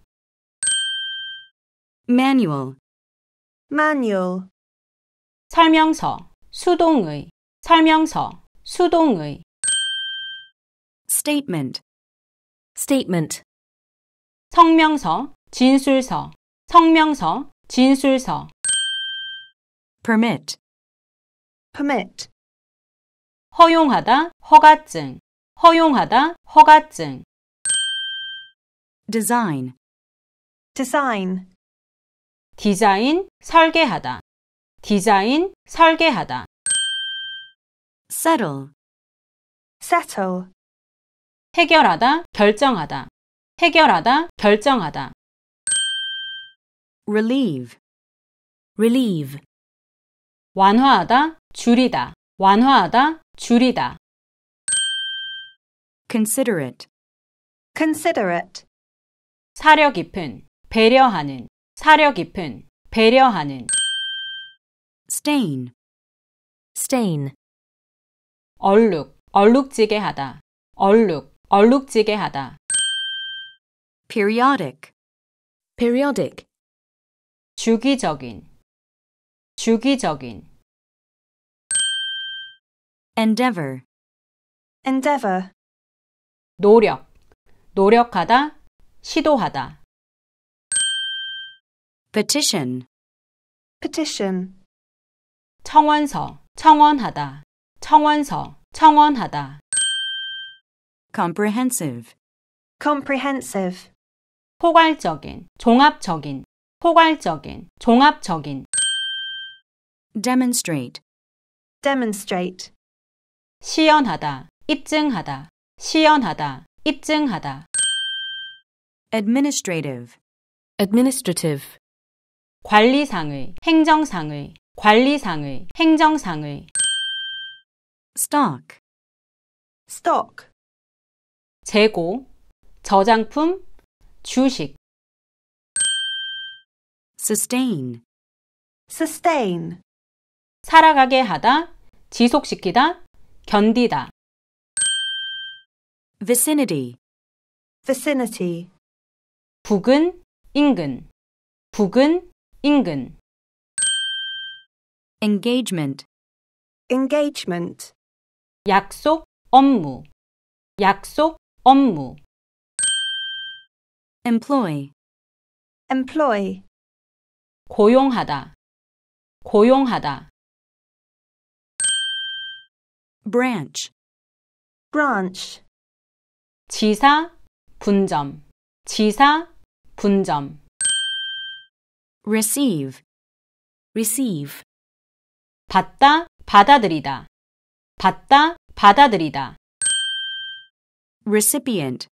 manual manual 설명서 수동의 설명서 수동의 statement statement 성명서 진술서 성명서 진술서 permit permit 허용하다, 허가증, 허용하다, 허가증. design, design, 디자인, 설계하다, 디자인, 설계하다. settle, settle, 해결하다, 결정하다, 해결하다, 결정하다. relieve, relieve, 완화하다, 줄이다, 완화하다, 줄이다. considerate, considerate, 사려 깊은, 배려하는, 사려 깊은, 배려하는. stain, stain, 얼룩, 얼룩지게 하다, 얼룩, 얼룩지게 하다. periodic, periodic, 주기적인, 주기적인, endeavor endeavor 노력 노력하다 시도하다 petition petition 청원서 청원하다 청원서 청원하다 comprehensive comprehensive 포괄적인 종합적인 포괄적인 종합적인 demonstrate demonstrate 시연하다, 입증하다, 시연하다, 입증하다. administrative administrative 관리상의, 행정상의, 관리상의, 행정상의. stock stock 재고, 저장품, 주식. sustain sustain 살아가게 하다, 지속시키다, 견디다 vicinity vicinity 부근 인근 부근 인근 engagement engagement 약속 업무 약속 업무 employ employ 고용하다 고용하다 branch branch 지사 분점 지사 분점 receive receive 받다 받아들이다 받다 받아들이다 recipient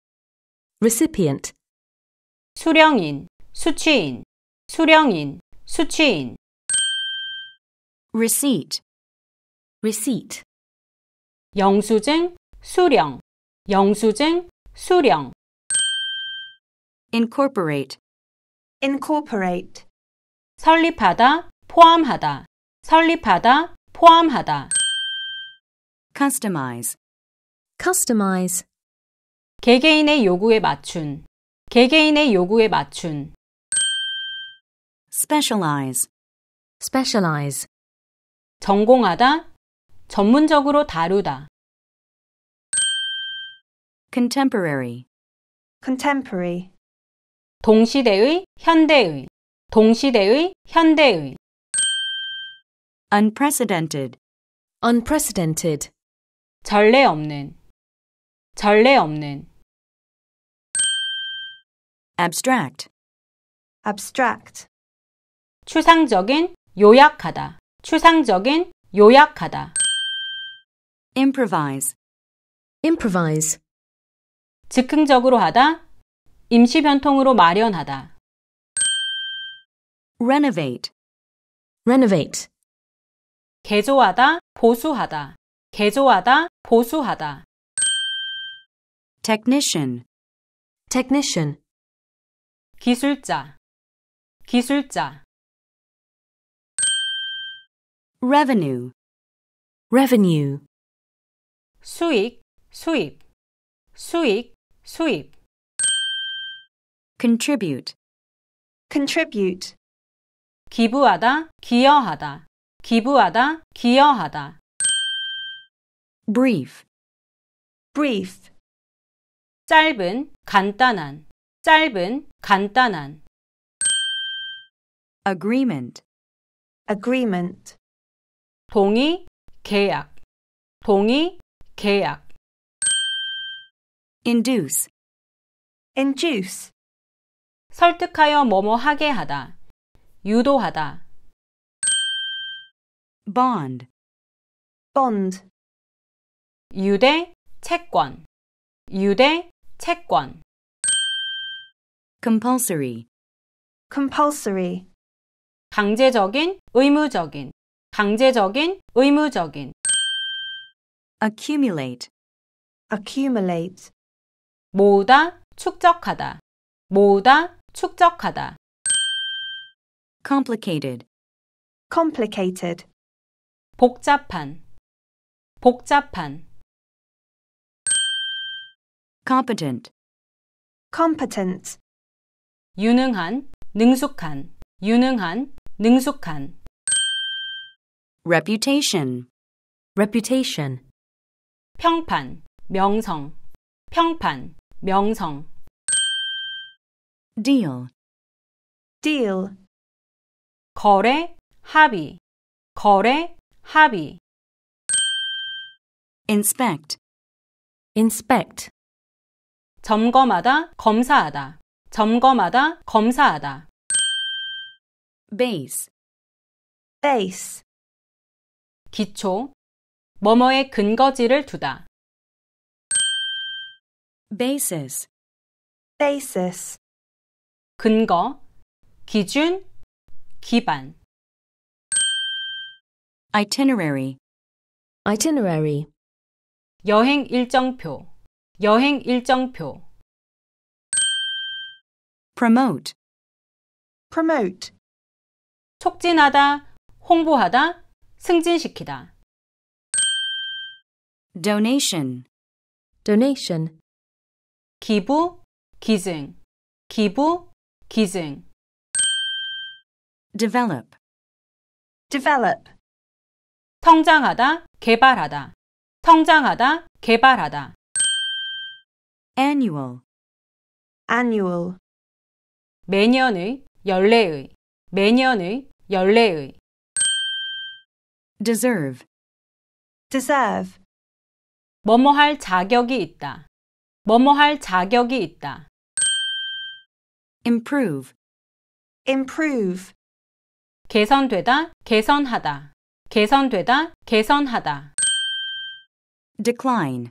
recipient 수령인 수취인 수령인 수취인 receipt receipt 영수증, 수령, 영수증, 수령. incorporate, incorporate. 설립하다, 포함하다, 설립하다, 포함하다. customize, customize. 개개인의 요구에 맞춘, 개개인의 요구에 맞춘. specialize, specialize. 전공하다, 전문적으로 다루다. contemporary contemporary 동시대의 현대의 동시대의 현대의 unprecedented unprecedented 전례 없는 전례 없는 abstract abstract 추상적인 요약하다 추상적인 요약하다 improvise improvise 즉흥적으로 하다 임시 변통으로 마련하다 renovate renovate 개조하다 보수하다 개조하다 보수하다 technician technician 기술자 기술자 revenue revenue 수익, 수입, 수익, 수입. contribute, contribute. 기부하다, 기여하다, 기부하다, 기여하다. brief, brief. 짧은, 간단한, 짧은, 간단한. agreement, agreement. 동의, 계약, 동의, 계약 induce induce 설득하여 뭐뭐 하게 하다 유도하다 bond bond 유대 채권 유대 채권 compulsory compulsory 강제적인 의무적인 강제적인 의무적인 accumulate accumulate 모다 축적하다 모다 축적하다 complicated complicated 복잡한 복잡한 competent competent 유능한 능숙한 유능한 능숙한 reputation reputation 평판, 명성, 평판, 명성. deal, deal. 거래, 합의, 거래, 합의. inspect, inspect. 점검하다, 검사하다, 점검하다, 검사하다. base, base. 기초, 뭐뭐의 근거지를 두다. basis basis 근거, 기준, 기반 itinerary itinerary 여행 일정표, 여행 일정표 promote promote 촉진하다, 홍보하다, 승진시키다 donation, donation, 기부, 기증, 기부, 기증. develop, develop. 성장하다, 개발하다. 성장하다, 개발하다. annual, annual. 매년의, 연례의, 매년의, 연례의. deserve, deserve. 뭐뭐 할 자격이 있다. 뭐뭐 할 자격이 있다. improve improve 개선되다 개선하다 개선되다 개선하다 decline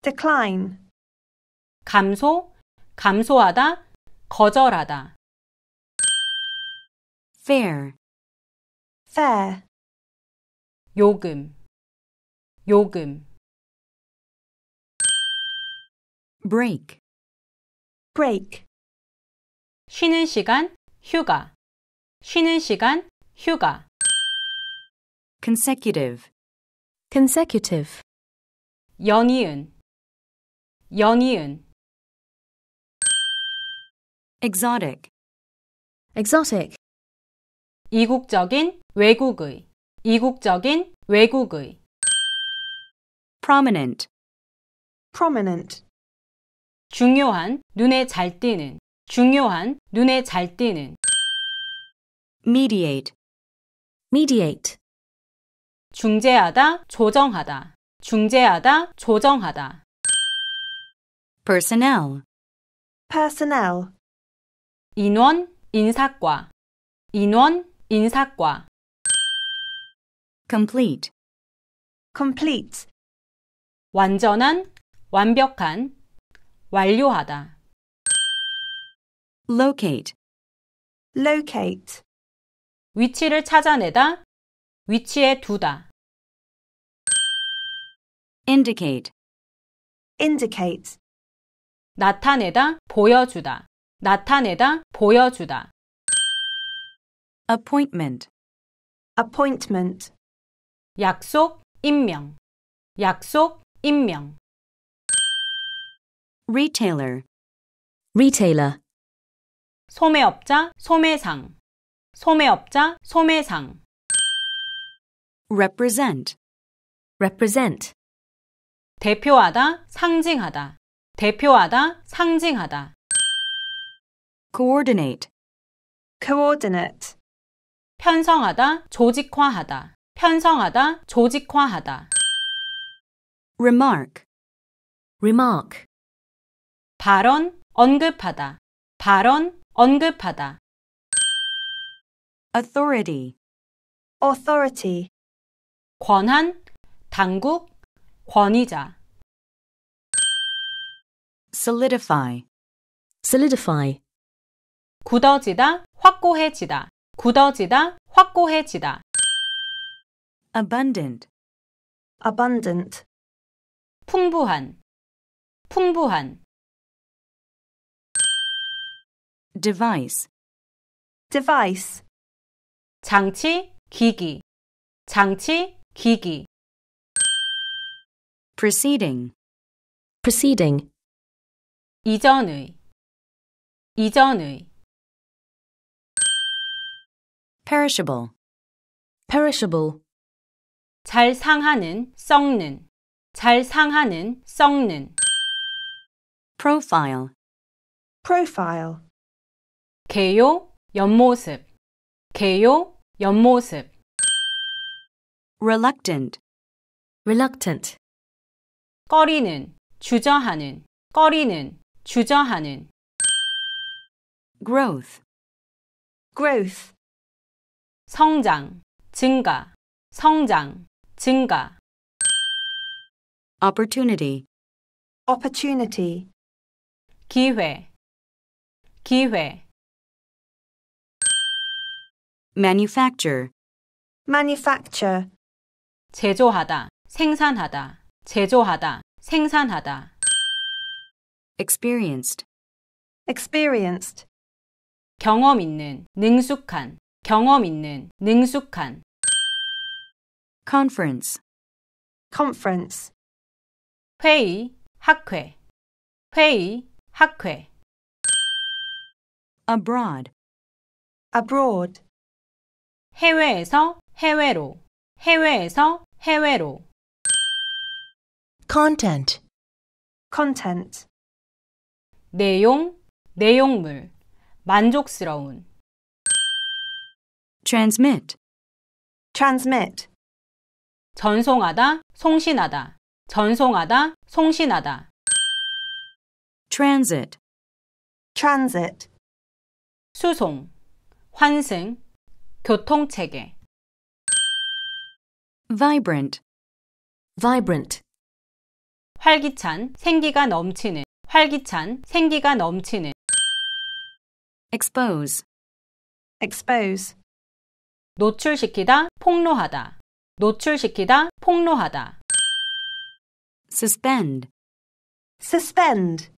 decline 감소 감소하다 거절하다 fair fair 요금 요금 break break 쉬는 시간 휴가 쉬는 시간 휴가 consecutive consecutive 연이은 연이은 exotic exotic 이국적인 외국의 이국적인 외국의 prominent prominent 중요한 눈에 잘 띄는 중요한 눈에 잘 띄는 mediate mediate 중재하다 조정하다 중재하다 조정하다 personnel personnel 인원 인사과 인원 인사과 complete complete 완전한 완벽한 완료하다. locate locate 위치를 찾아내다. 위치에 두다. indicate indicate 나타내다, 보여주다. 나타내다, 보여주다. appointment appointment 약속, 임명. 약속, 임명. retailer retailer 소매업자 소매상 소매업자 소매상 represent represent 대표하다 상징하다 대표하다 상징하다 coordinate coordinate 편성하다 조직화하다 편성하다 조직화하다 remark remark 발언, 언급하다. 발언, 언급하다. authority authority 권한, 당국, 권위자. solidify solidify 굳어지다, 확고해지다. 굳어지다, 확고해지다. abundant abundant 풍부한 풍부한 device device 장치 기기 장치 기기 proceeding proceeding 이전의 이전의 perishable perishable 잘 상하는 썩는 잘 상하는 썩는 profile profile 개요, 옆모습. 개요, 옆모습. reluctant, reluctant. 꺼리는, 주저하는, 꺼리는, 주저하는. growth, growth. 성장, 증가, 성장, 증가. opportunity, opportunity. 기회, 기회. manufacture, manufacture, 제조하다, 생산하다, 제조하다, 생산하다. experienced, experienced, 경험 있는, 능숙한, 경험 있는, 능숙한. conference, conference, 회의, 학회, 회의, 학회. abroad, abroad, 해외에서 해외로 해외에서 해외로 content content 내용 내용물 만족스러운 transmit transmit 전송하다 송신하다 전송하다 송신하다 transit transit 수송 환승 교통체계 vibrant vibrant 활기찬 생기가 넘치는 활기찬 생기가 넘치는 expose expose 노출시키다 폭로하다 노출시키다 폭로하다 suspend suspend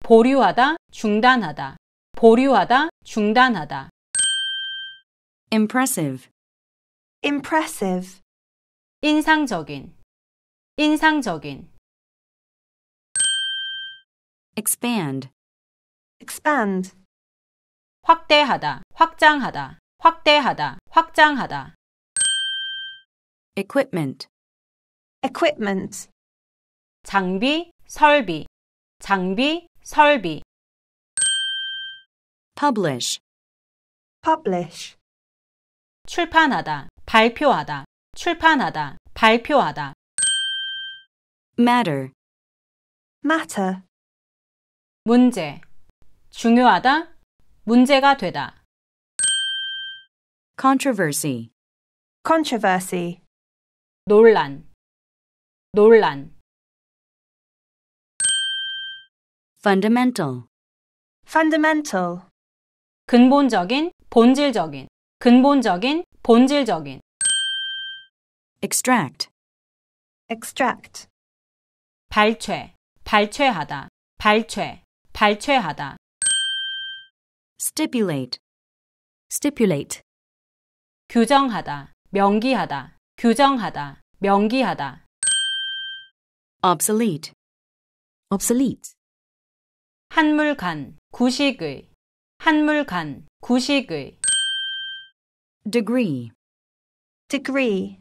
보류하다 중단하다 보류하다 중단하다 impressive, impressive, 인상적인, 인상적인. expand, expand, 확대하다, 확장하다, 확대하다, 확장하다. equipment, equipment, 장비, 설비, 장비, 설비. publish, publish, 출판하다, 발표하다, 출판하다, 발표하다. matter matter 문제 중요하다, 문제가 되다. controversy controversy 논란 논란 fundamental fundamental 근본적인 본질적인 근본적인, 본질적인. extract, extract. 발췌, 발췌하다, 발췌, 발췌하다. stipulate, stipulate. 규정하다, 명기하다, 규정하다, 명기하다. obsolete, obsolete. 한물간, 구식의, 한물간, 구식의. degree degree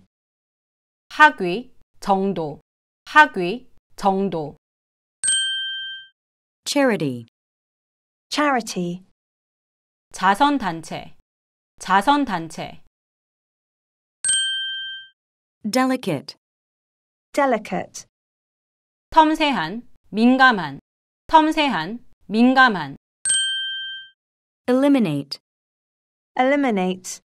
학위 정도 학위 정도 charity charity 자선 단체 자선 단체 delicate delicate 텀세한 민감한 텀세한 민감한 eliminate eliminate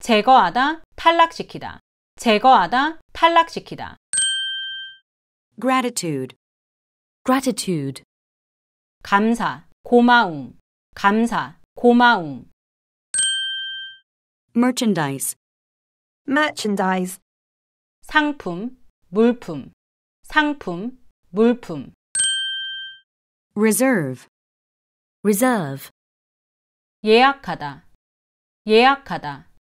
제거하다, 탈락시키다. 제거하다, 탈락시키다. gratitude gratitude 감사, 고마움. 감사, 고마움. merchandise merchandise 상품, 물품. 상품, 물품. reserve reserve 예약하다 예약하다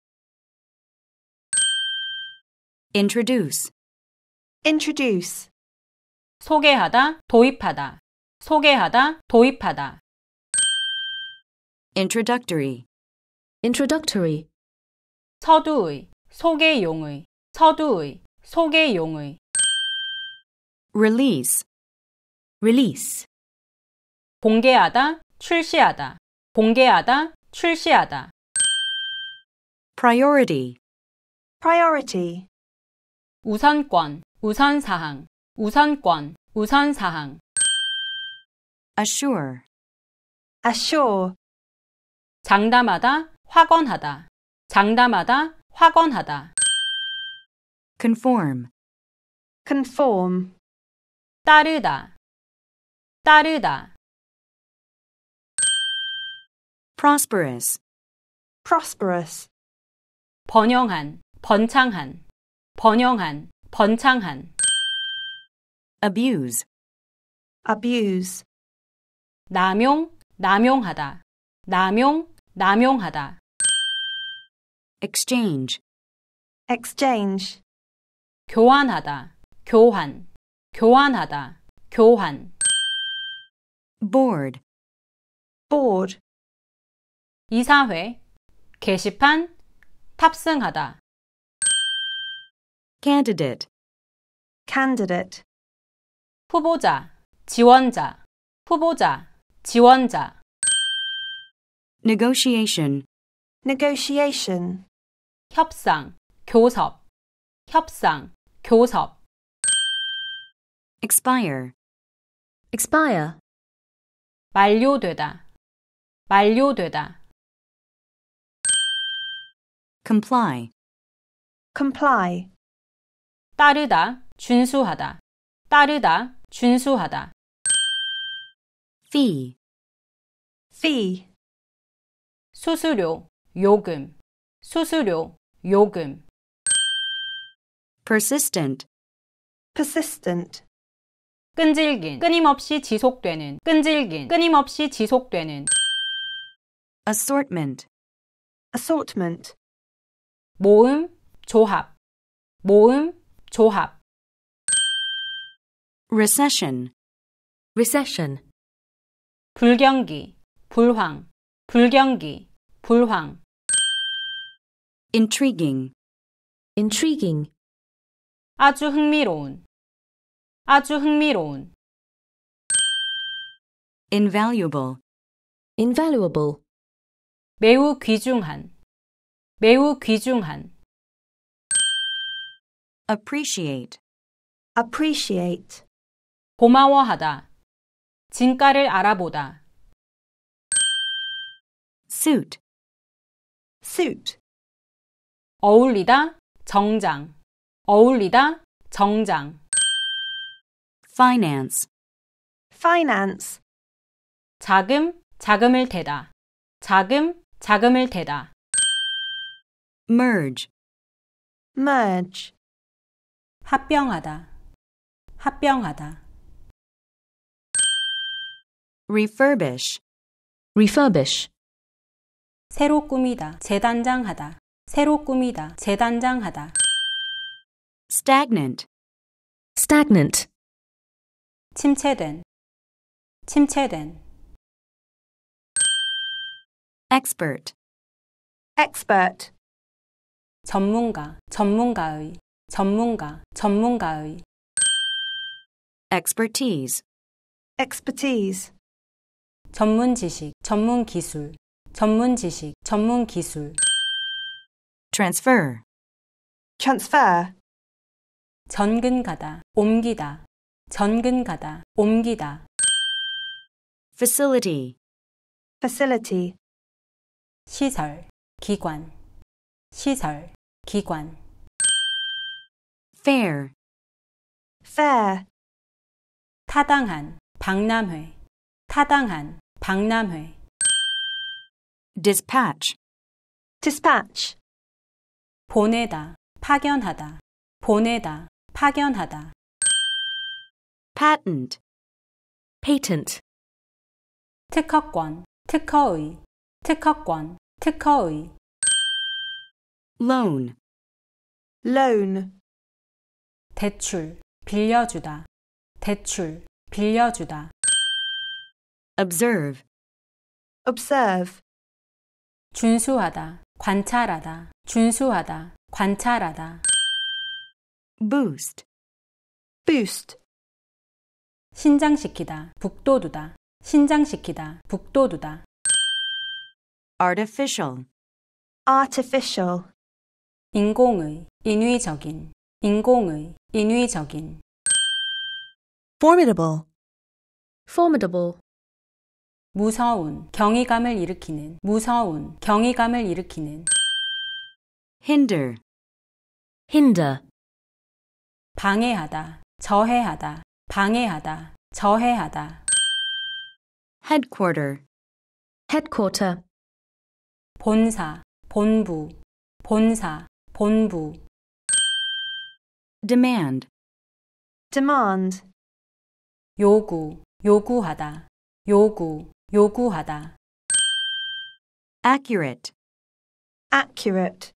introduce introduce 소개하다 도입하다 소개하다 도입하다 introductory introductory 서두의 소개용의 서두의 소개용의 release release 공개하다 출시하다 공개하다 출시하다 priority priority 우선권, 우선사항, 우선권, 우선사항. assure, assure. 장담하다, 확언하다, 장담하다, 확언하다. conform, conform. 따르다, 따르다. prosperous, prosperous. 번영한, 번창한, 번영한, 번창한 abuse abuse 남용, 남용하다 남용, 남용하다 exchange exchange 교환하다, 교환, 교환하다, 교환 board board 이사회, 게시판, 탑승하다 candidate candidate 후보자 지원자 후보자 지원자 negotiation negotiation 협상 교섭 협상 교섭 expire expire 만료되다 만료되다 comply comply 따르다, 준수하다, 따르다, 준수하다. fee, fee. 수수료, 요금, 수수료, 요금. persistent, persistent. 끈질긴, 끊임없이 지속되는, 끈질긴, 끊임없이 지속되는. assortment, assortment. 모음, 조합, 모음, 조합 recession recession 불경기 불황 불경기 불황 intriguing intriguing 아주 흥미로운 아주 흥미로운 invaluable invaluable 매우 귀중한 매우 귀중한 appreciate appreciate 고마워하다 진가를 알아보다 suit suit 어울리다 정장 어울리다 정장 finance finance 자금 자금을 대다 자금 자금을 대다 merge merge 합병하다 합병하다 refurbish refurbish 새로 꾸미다 재단장하다 새로 꾸미다 재단장하다 stagnant stagnant 침체된 침체된 expert expert 전문가 전문가의 전문가, 전문가의 expertise expertise 전문 지식, 전문 기술, 전문 지식, 전문 기술 transfer transfer 전근 가다, 옮기다, 전근 가다, 옮기다 facility facility 시설, 기관, 시설, 기관 fair fair 타당한 박람회 타당한 박람회 dispatch dispatch 보내다 파견하다 보내다 파견하다 patent patent 특허권 특허의 특허권 특허의 loan loan 대출, 빌려주다. 대출, 빌려주다. observe, observe. 준수하다, 관찰하다, 준수하다, 관찰하다. boost, boost. 신장시키다, 북돋우다, 신장시키다, 북돋우다. artificial, artificial. 인공의, 인위적인, 인공의. 인위적인 formidable formidable 무서운 경이감을 일으키는 무서운 경이감을 일으키는 hinder hinder 방해하다 저해하다 방해하다 저해하다 headquarter headquarter 본사 본부 본사 본부 demand demand 요구 요구하다 요구 요구하다 accurate accurate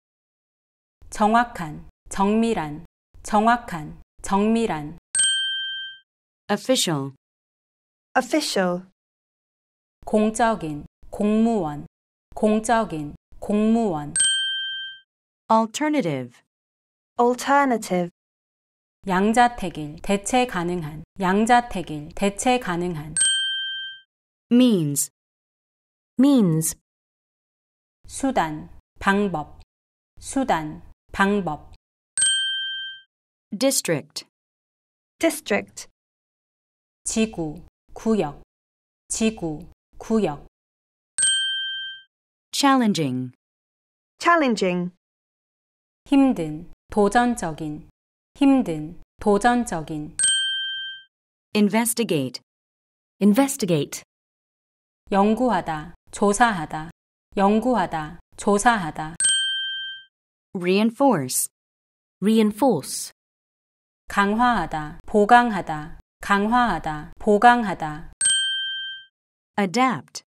정확한 정밀한 정확한 정밀한 official official 공적인 공무원 공적인 공무원 alternative alternative 양자택일 대체 가능한 양자택일 대체 가능한 means means 수단 방법 수단 방법 district district 지구 구역 지구 구역 challenging challenging 힘든 도전적인 힘든, 도전적인 investigate investigate 연구하다, 조사하다, 연구하다, 조사하다 reinforce reinforce 강화하다, 보강하다, 강화하다, 보강하다 adapt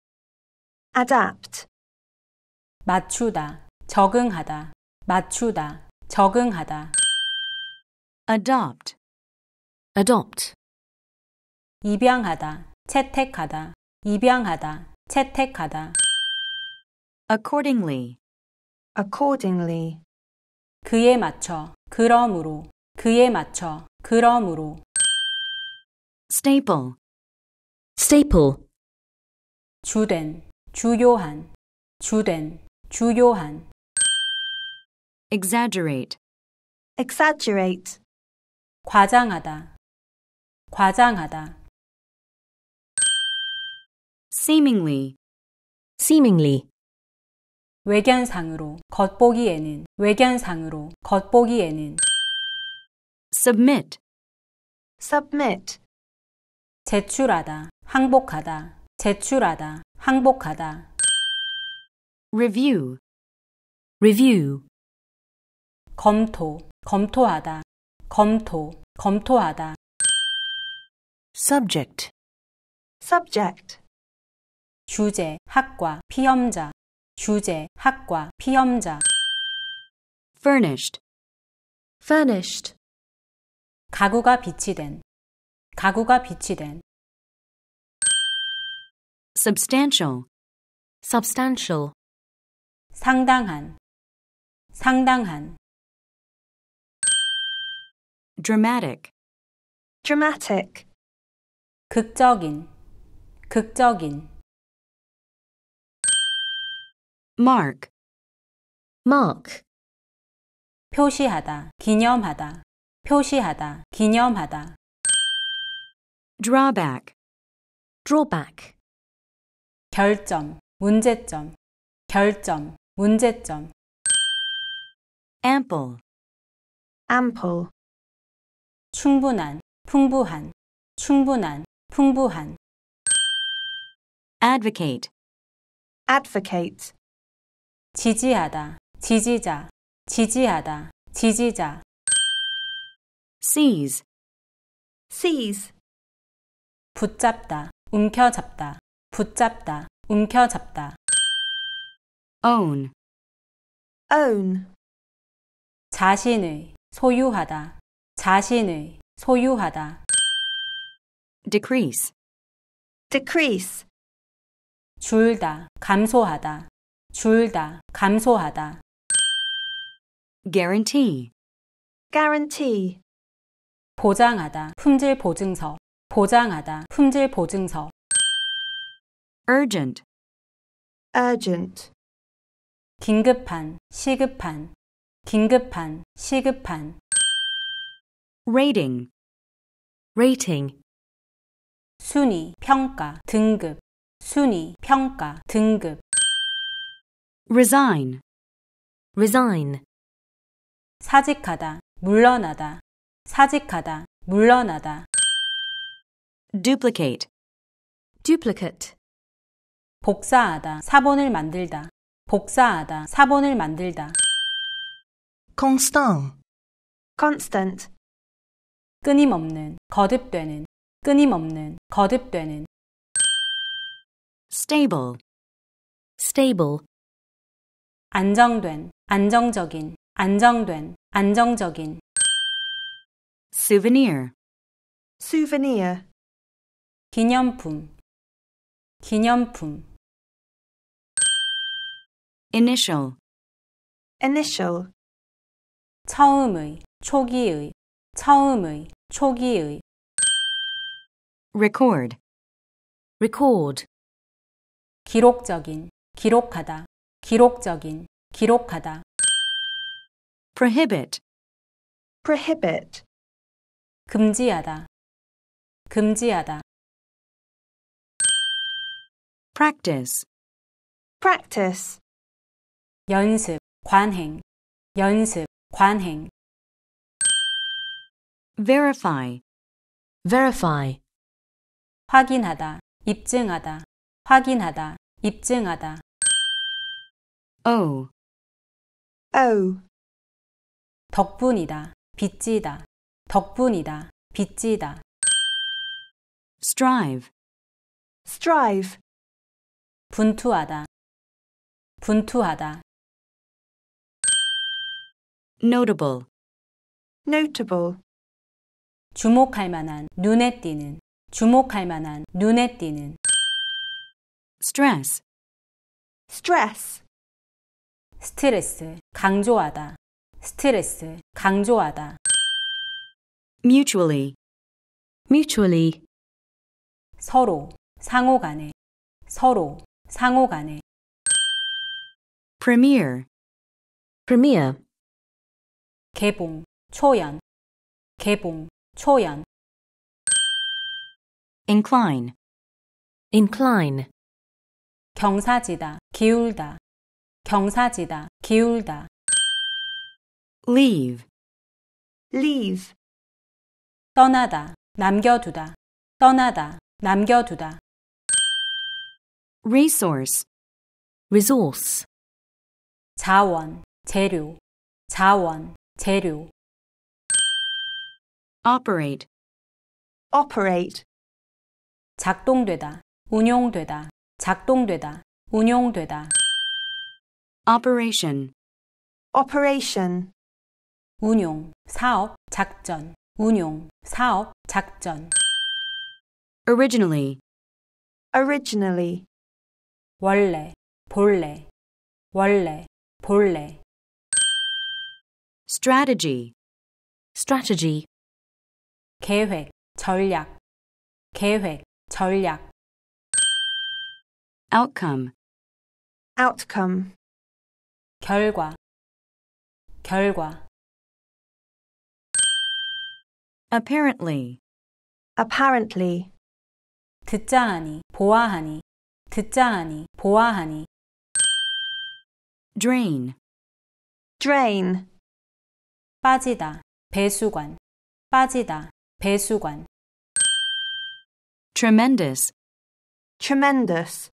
adapt 맞추다, 적응하다, 맞추다, 적응하다 adopt adopt 입양하다 채택하다 입양하다 채택하다 accordingly accordingly 그에 맞춰 그러므로 그에 맞춰 그러므로 staple staple 주된 주요한 주된 주요한 exaggerate exaggerate 과장하다, 과장하다. seemingly, seemingly. 외견상으로, 겉보기에는, 외견상으로, 겉보기에는. submit, submit. 제출하다, 항복하다, 제출하다, 항복하다. review, review. 검토, 검토하다, 검토, 검토하다. subject, subject. 주제, 학과, 피험자. 주제, 학과, 피험자. furnished, furnished. 가구가 비치된, 가구가 비치된. substantial, substantial. 상당한, 상당한. dramatic dramatic 극적인 극적인 mark mark 표시하다 기념하다 표시하다 기념하다 drawback drawback 결점 문제점 결점 문제점 ample ample 충분한, 풍부한, 충분한, 풍부한. advocate, advocate, 지지하다, 지지자, 지지하다, 지지자. seize, seize, 붙잡다, 움켜잡다, 붙잡다, 움켜잡다. own, own, 자신의, 소유하다, 자신을 소유하다 decrease decrease 줄다 감소하다 줄다 감소하다 guarantee guarantee 보장하다 품질 보증서 보장하다 품질 보증서 urgent urgent 긴급한 시급한 긴급한 시급한 rating rating 순위 평가 등급 순위 평가 등급 resign resign 사직하다 물러나다 사직하다 물러나다 duplicate duplicate 복사하다 사본을 만들다 복사하다 사본을 만들다 constant constant 끊임없는 거듭되는 끊임없는 거듭되는 stable stable 안정된 안정적인 안정된 안정적인 souvenir souvenir 기념품 기념품 initial initial 처음의 초기의 처음의, 초기의 record record 기록적인, 기록하다, 기록적인, 기록하다 prohibit prohibit 금지하다, 금지하다 practice practice 연습, 관행, 연습, 관행 verify, verify. 확인하다, 입증하다, 확인하다, 입증하다. O, O. 덕분이다, 빚지다, 덕분이다, 빚지다. strive, strive. 분투하다, 분투하다. notable, notable. 주목할 만한 눈에 띄는 주목할 만한 눈에 띄는 stress stress 스트레스 강조하다 스트레스 강조하다 mutually mutually 서로 상호 간에 서로 상호 간에 premiere premiere 개봉 초연 개봉 초연 incline incline 경사지다 기울다 경사지다 기울다 leave leave 떠나다 남겨두다 떠나다 남겨두다 resource resource 자원 재료 자원 재료 operate operate 작동되다 운용되다 작동되다 운용되다 operation operation 운용 사업 작전 운용 사업 작전 originally originally 원래 본래 원래 본래 strategy strategy 계획, 전략, 계획, 전략. outcome, outcome, 결과, 결과. apparently, apparently, 듣자하니, 보아하니, 듣자하니, 보아하니. drain, drain, 빠지다, 배수관, 빠지다, 배수관 tremendous tremendous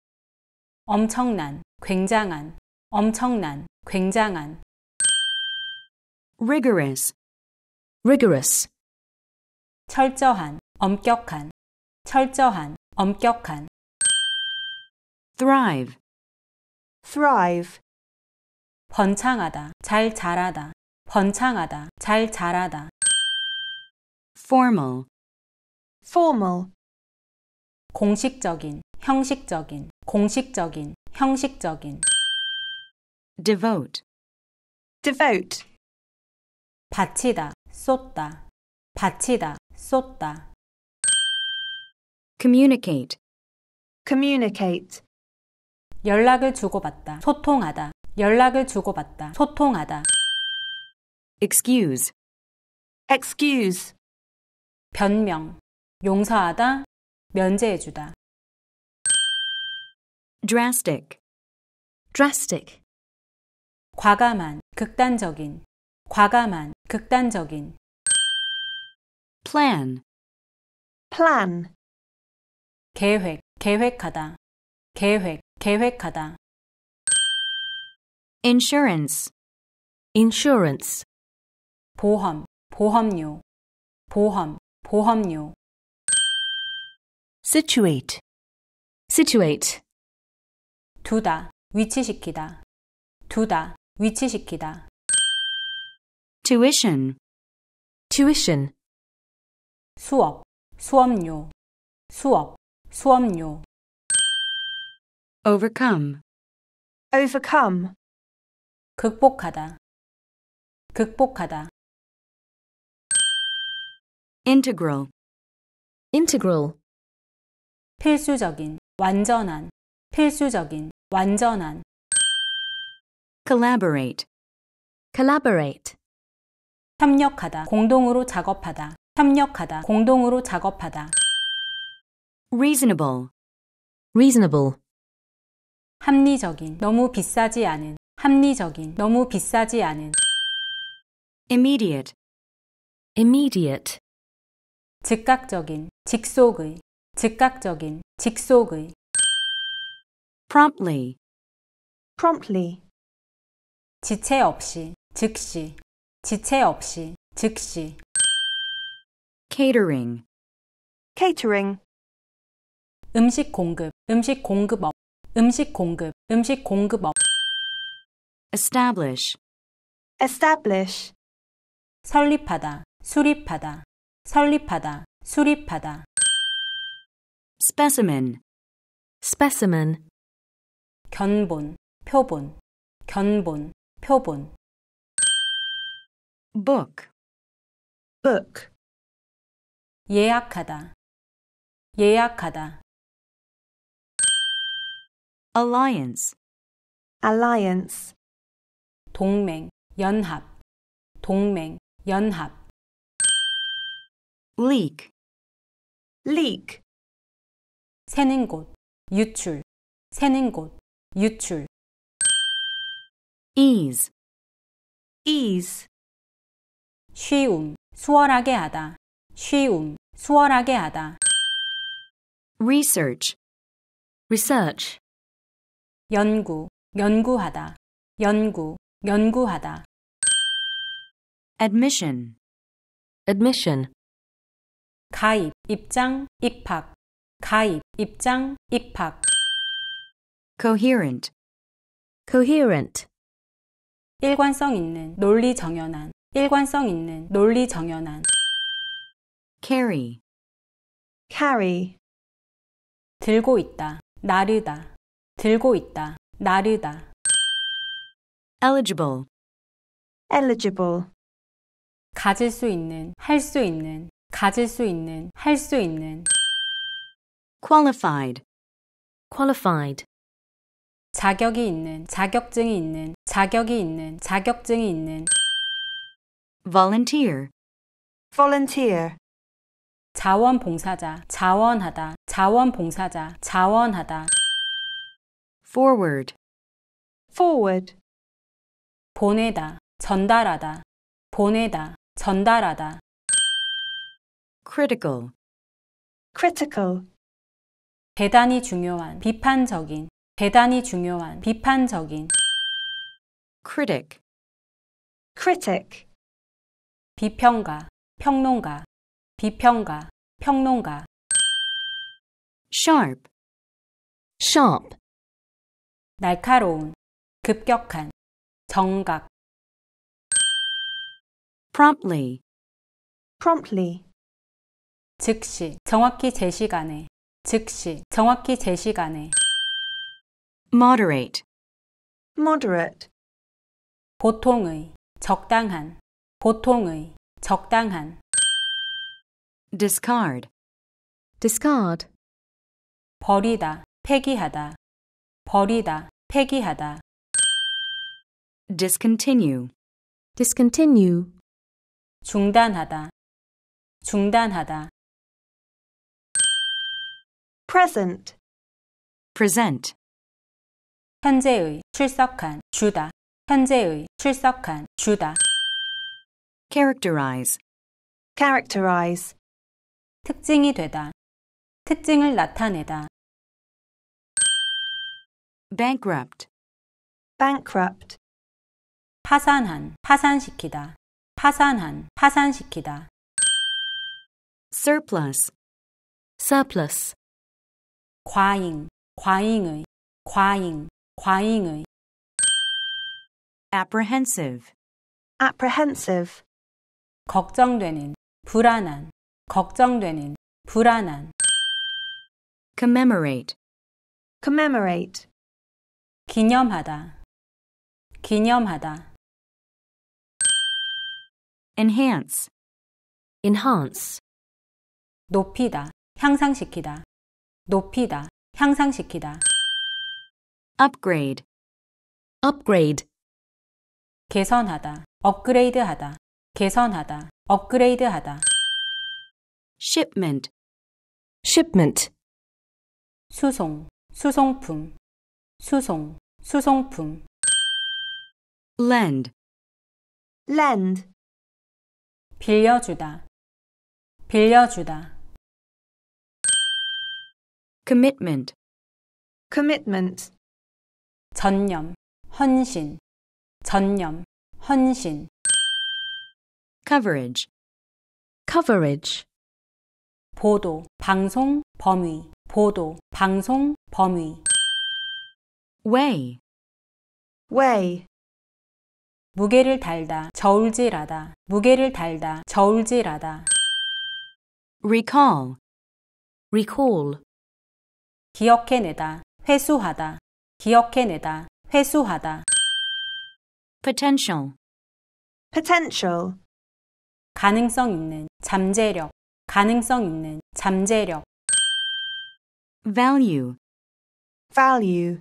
엄청난 굉장한 엄청난 굉장한 rigorous rigorous 철저한 엄격한 철저한 엄격한 thrive thrive 번창하다 잘 자라다 번창하다 잘 자라다 formal formal 공식적인 형식적인 공식적인 형식적인 devote devote 바치다 쏟다 바치다 쏟다 communicate communicate 연락을 주고받다 소통하다 연락을 주고받다 소통하다 excuse excuse 변명, 용서하다, 면제해주다. drastic, drastic. 과감한, 극단적인, 과감한, 극단적인. plan, plan. 계획, 계획하다, 계획, 계획하다. insurance, insurance. 보험, 보험료, 보험, 보험료 situate situate 두다 위치시키다 두다 위치시키다 tuition tuition 수업 수업료 수업 수업료 overcome overcome 극복하다 극복하다 integral integral 필수적인 완전한 필수적인 완전한 collaborate collaborate 협력하다 공동으로 작업하다 협력하다 공동으로 작업하다 reasonable reasonable 합리적인 너무 비싸지 않은 합리적인 너무 비싸지 않은 immediate immediate 즉각적인, 직속의, 즉각적인, 직속의. promptly, promptly. 지체 없이, 즉시, 지체 없이, 즉시. catering, catering. 음식 공급, 음식 공급업, 음식 공급, 음식 공급업. establish, establish. 설립하다, 수립하다, 설립하다, 수립하다. specimen, specimen. 견본, 표본, 견본, 표본. book, book. 예약하다, 예약하다. alliance, alliance. 동맹, 연합, 동맹, 연합. leak, leak. 새는 곳, 유출. 새는 곳, 유출. ease, ease. 쉬움, 수월하게 하다. 쉬움, 수월하게 하다. research, research. 연구, 연구하다. 연구, 연구하다. admission, admission. 가입, 입장, 입학, 가입, 입장, 입학. coherent, coherent. 일관성 있는, 논리 정연한, 일관성 있는, 논리 정연한. carry, carry. 들고 있다, 나르다, 들고 있다, 나르다. eligible, eligible. 가질 수 있는, 할 수 있는, 가질 수 있는, 할 수 있는. qualified, qualified. 자격이 있는, 자격증이 있는, 자격이 있는, 자격증이 있는. volunteer, volunteer. 자원봉사자, 자원하다, 자원봉사자, 자원하다. forward, forward. 보내다, 전달하다, 보내다, 전달하다. critical critical 대단히 중요한 비판적인 대단히 중요한 비판적인 critic critic 비평가 평론가 비평가 평론가 sharp sharp 날카로운 급격한 정각 promptly promptly 즉시 정확히 제시간에 즉시 정확히 제시간에 moderate moderate 보통의 적당한 보통의 적당한 discard discard 버리다 폐기하다 버리다 폐기하다 discontinue discontinue 중단하다 중단하다 present present 현재의 출석한 주다 현재의 출석한 주다 characterize characterize 특징이 되다 특징을 나타내다 bankrupt bankrupt 파산한 파산시키다 파산한 파산시키다 surplus surplus 과잉, 과잉의, 과잉, 과잉의. apprehensive, apprehensive. 걱정되는, 불안한, 걱정되는, 불안한. commemorate, commemorate. 기념하다, 기념하다. enhance, enhance. 높이다, 향상시키다, 높이다, 향상시키다. upgrade, upgrade. 개선하다, 업그레이드하다, 개선하다, 업그레이드하다. shipment, shipment. 수송, 수송품, 수송, 수송품. lend, lend. 빌려주다, 빌려주다. commitment commitment 전념 헌신 전념 헌신 coverage coverage 보도 방송 범위 보도 방송 범위 way way 무게를 달다 저울질하다 무게를 달다 저울질하다 recall recall 기억해내다, 회수하다, 기억해내다, 회수하다. potential potential 가능성 있는 잠재력, 가능성 있는 잠재력. value value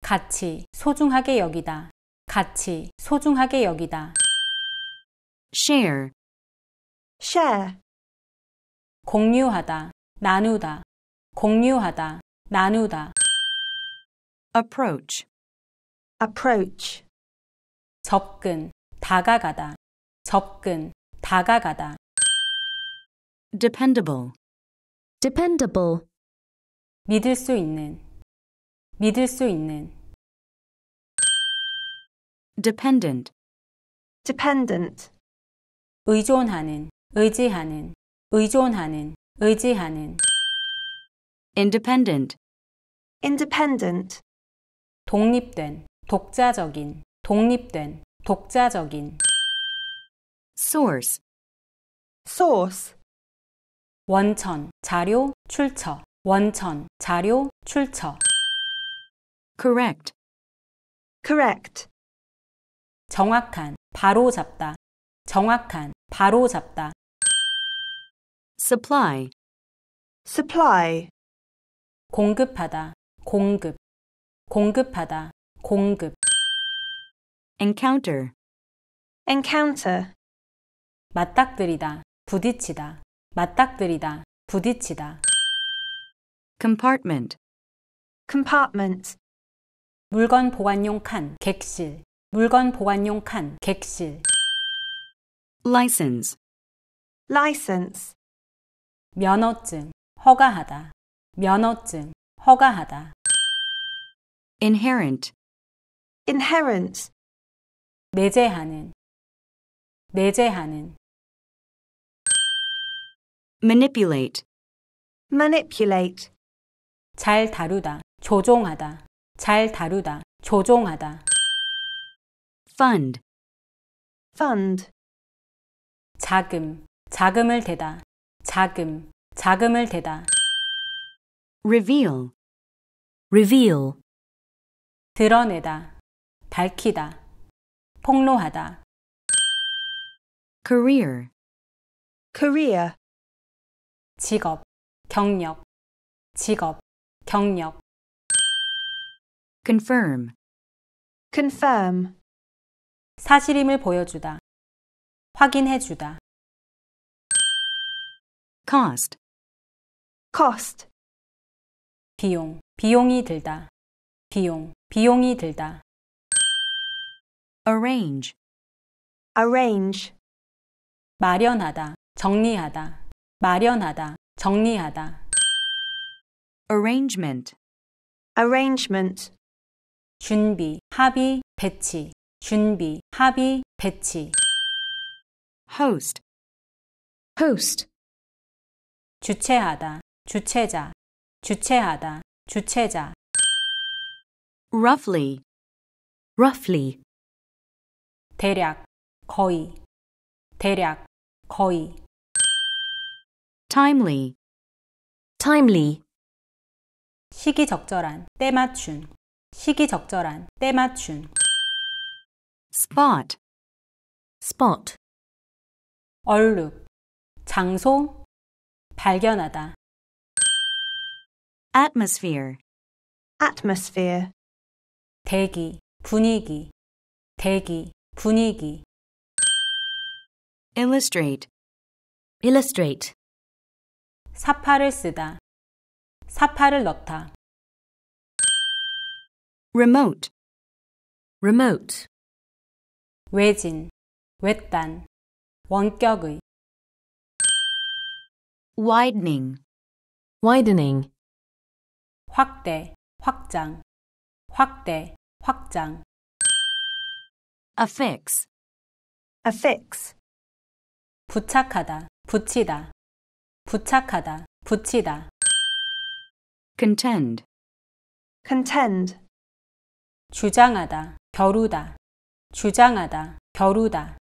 가치, 소중하게 여기다, 가치, 소중하게 여기다. share share 공유하다, 나누다, 공유하다, 나누다. approach approach 접근, 다가가다, 접근, 다가가다. dependable dependable 믿을 수 있는 믿을 수 있는 dependent dependent 의존하는 의지하는 의존하는 의지하는 independent, independent, 독립된, 독자적인, 독립된, 독자적인. source, source, 원천, 자료, 출처, 원천, 자료, 출처. correct, correct, 정확한, 바로 잡다, 정확한, 바로 잡다. supply, supply, 공급하다, 공급, 공급하다, 공급. encounter, encounter. 맞닥뜨리다, 부딪히다, 맞닥뜨리다, 부딪히다. compartment, compartment. 물건 보관용 칸, 객실, 물건 보관용 칸, 객실. license, license. 면허증, 허가하다, 면허증, 허가하다. inherent, inherent, 내재하는, 내재하는, manipulate, manipulate, 잘 다루다, 조종하다, 잘 다루다, 조종하다. fund, fund, 자금, 자금을 대다, 자금, 자금을 대다. reveal, reveal. 드러내다, 밝히다, 폭로하다. career, career. 직업, 경력, 직업, 경력. confirm, confirm. 사실임을 보여주다, 확인해주다. cost, cost. 비용, 비용이 들다. 비용, 비용이 들다. arrange, arrange. 마련하다, 정리하다. 마련하다, 정리하다. arrangement, arrangement. 준비, 합의, 배치. 준비, 합의, 배치. host, host. 주최하다, 주최자, 주체하다, 주체자. roughly, roughly. 대략, 거의, 대략, 거의. timely, timely. 시기적절한, 때맞춘, 시기적절한, 때맞춘. spot, spot. 얼룩, 장소, 발견하다, atmosphere atmosphere 대기 분위기 대기 분위기 illustrate illustrate 사파를 쓰다 사파를 넣다 remote remote 외진 외딴 원격의 widening widening 확대, 확장, 확대, 확장. affix, affix. 부착하다, 붙이다, 부착하다, 붙이다. contend, contend. 주장하다, 겨루다, 주장하다, 겨루다.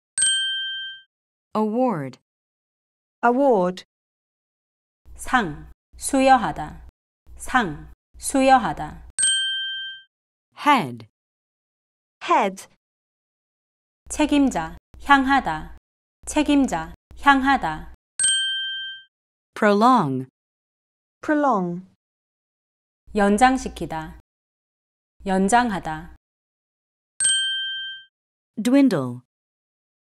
award, award. 상, 수여하다, 상, 수여하다. head head 책임자, 향하다. 책임자, 향하다. prolong prolong 연장시키다. 연장하다. dwindle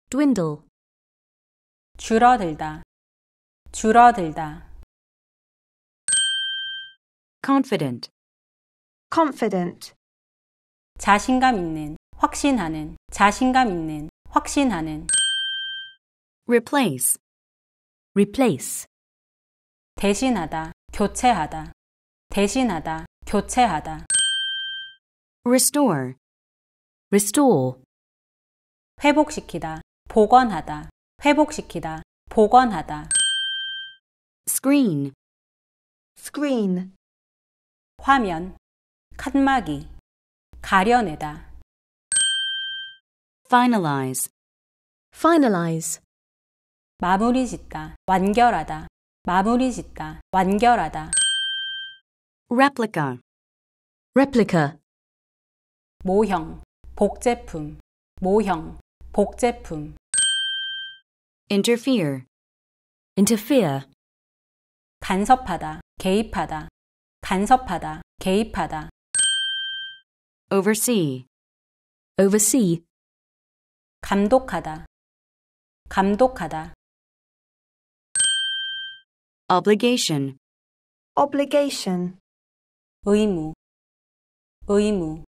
dwindle 줄어들다. 줄어들다. confident, confident, 자신감 있는, 확신하는, 자신감 있는, 확신하는. replace, replace, 대신하다, 교체하다, 대신하다, 교체하다. restore, restore, 회복시키다, 복원하다, 회복시키다, 복원하다. screen, screen, 화면, 칸막이, 가려내다. finalize, finalize. 마무리 짓다, 완결하다, 마무리 짓다, 완결하다. replica, replica. 모형, 복제품, 모형, 복제품. interfere, interfere. 간섭하다, 개입하다, 간섭하다, 개입하다. oversee, oversee. 감독하다, 감독하다. obligation, obligation. 의무, 의무.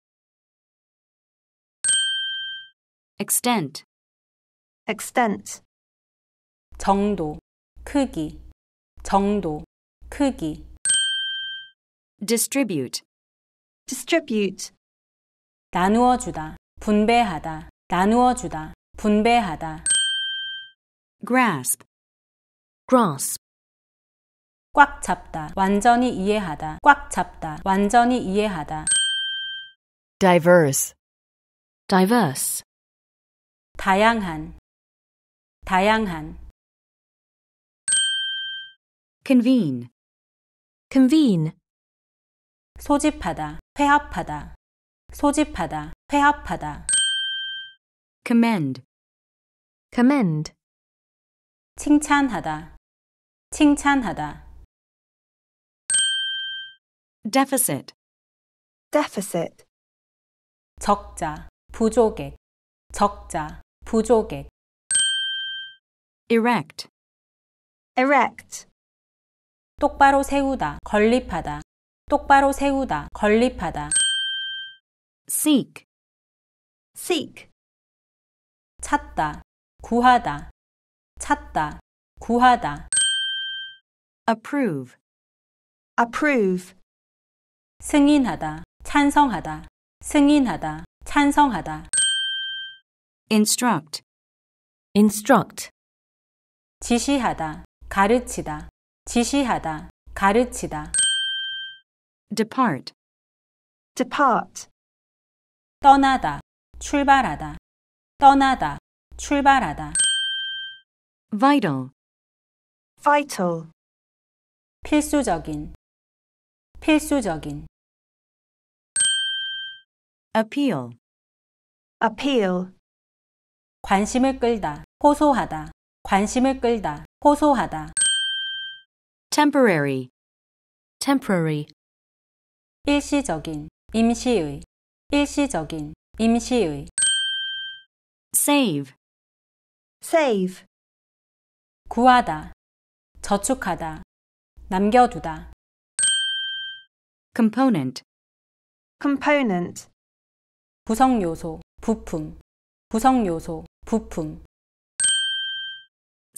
extent, extent. 정도, 크기, 정도, 크기. distribute distribute 나누어 주다 분배하다 나누어 주다 분배하다 grasp grasp 꽉 잡다 완전히 이해하다 꽉 잡다 완전히 이해하다 diverse diverse 다양한 다양한 convene convene 소집하다, 폐합하다 소집하다, 폐합하다 commend, commend. 칭찬하다, 칭찬하다. deficit, deficit. 적자, 부족액, 적자, 부족액. erect, erect. 똑바로 세우다, 건립하다, 똑바로 세우다, 건립하다. seek seek 찾다, 구하다, 찾다, 구하다. approve approve 승인하다, 찬성하다, 승인하다, 찬성하다. instruct instruct 지시하다, 가르치다, 지시하다, 가르치다. depart depart 떠나다 출발하다 떠나다 출발하다 vital vital 필수적인 필수적인 appeal appeal 관심을 끌다 호소하다 관심을 끌다 호소하다 temporary temporary 일시적인 임시의 일시적인 임시의 save save 구하다 저축하다 남겨두다 component component 구성 요소 부품 구성 요소 부품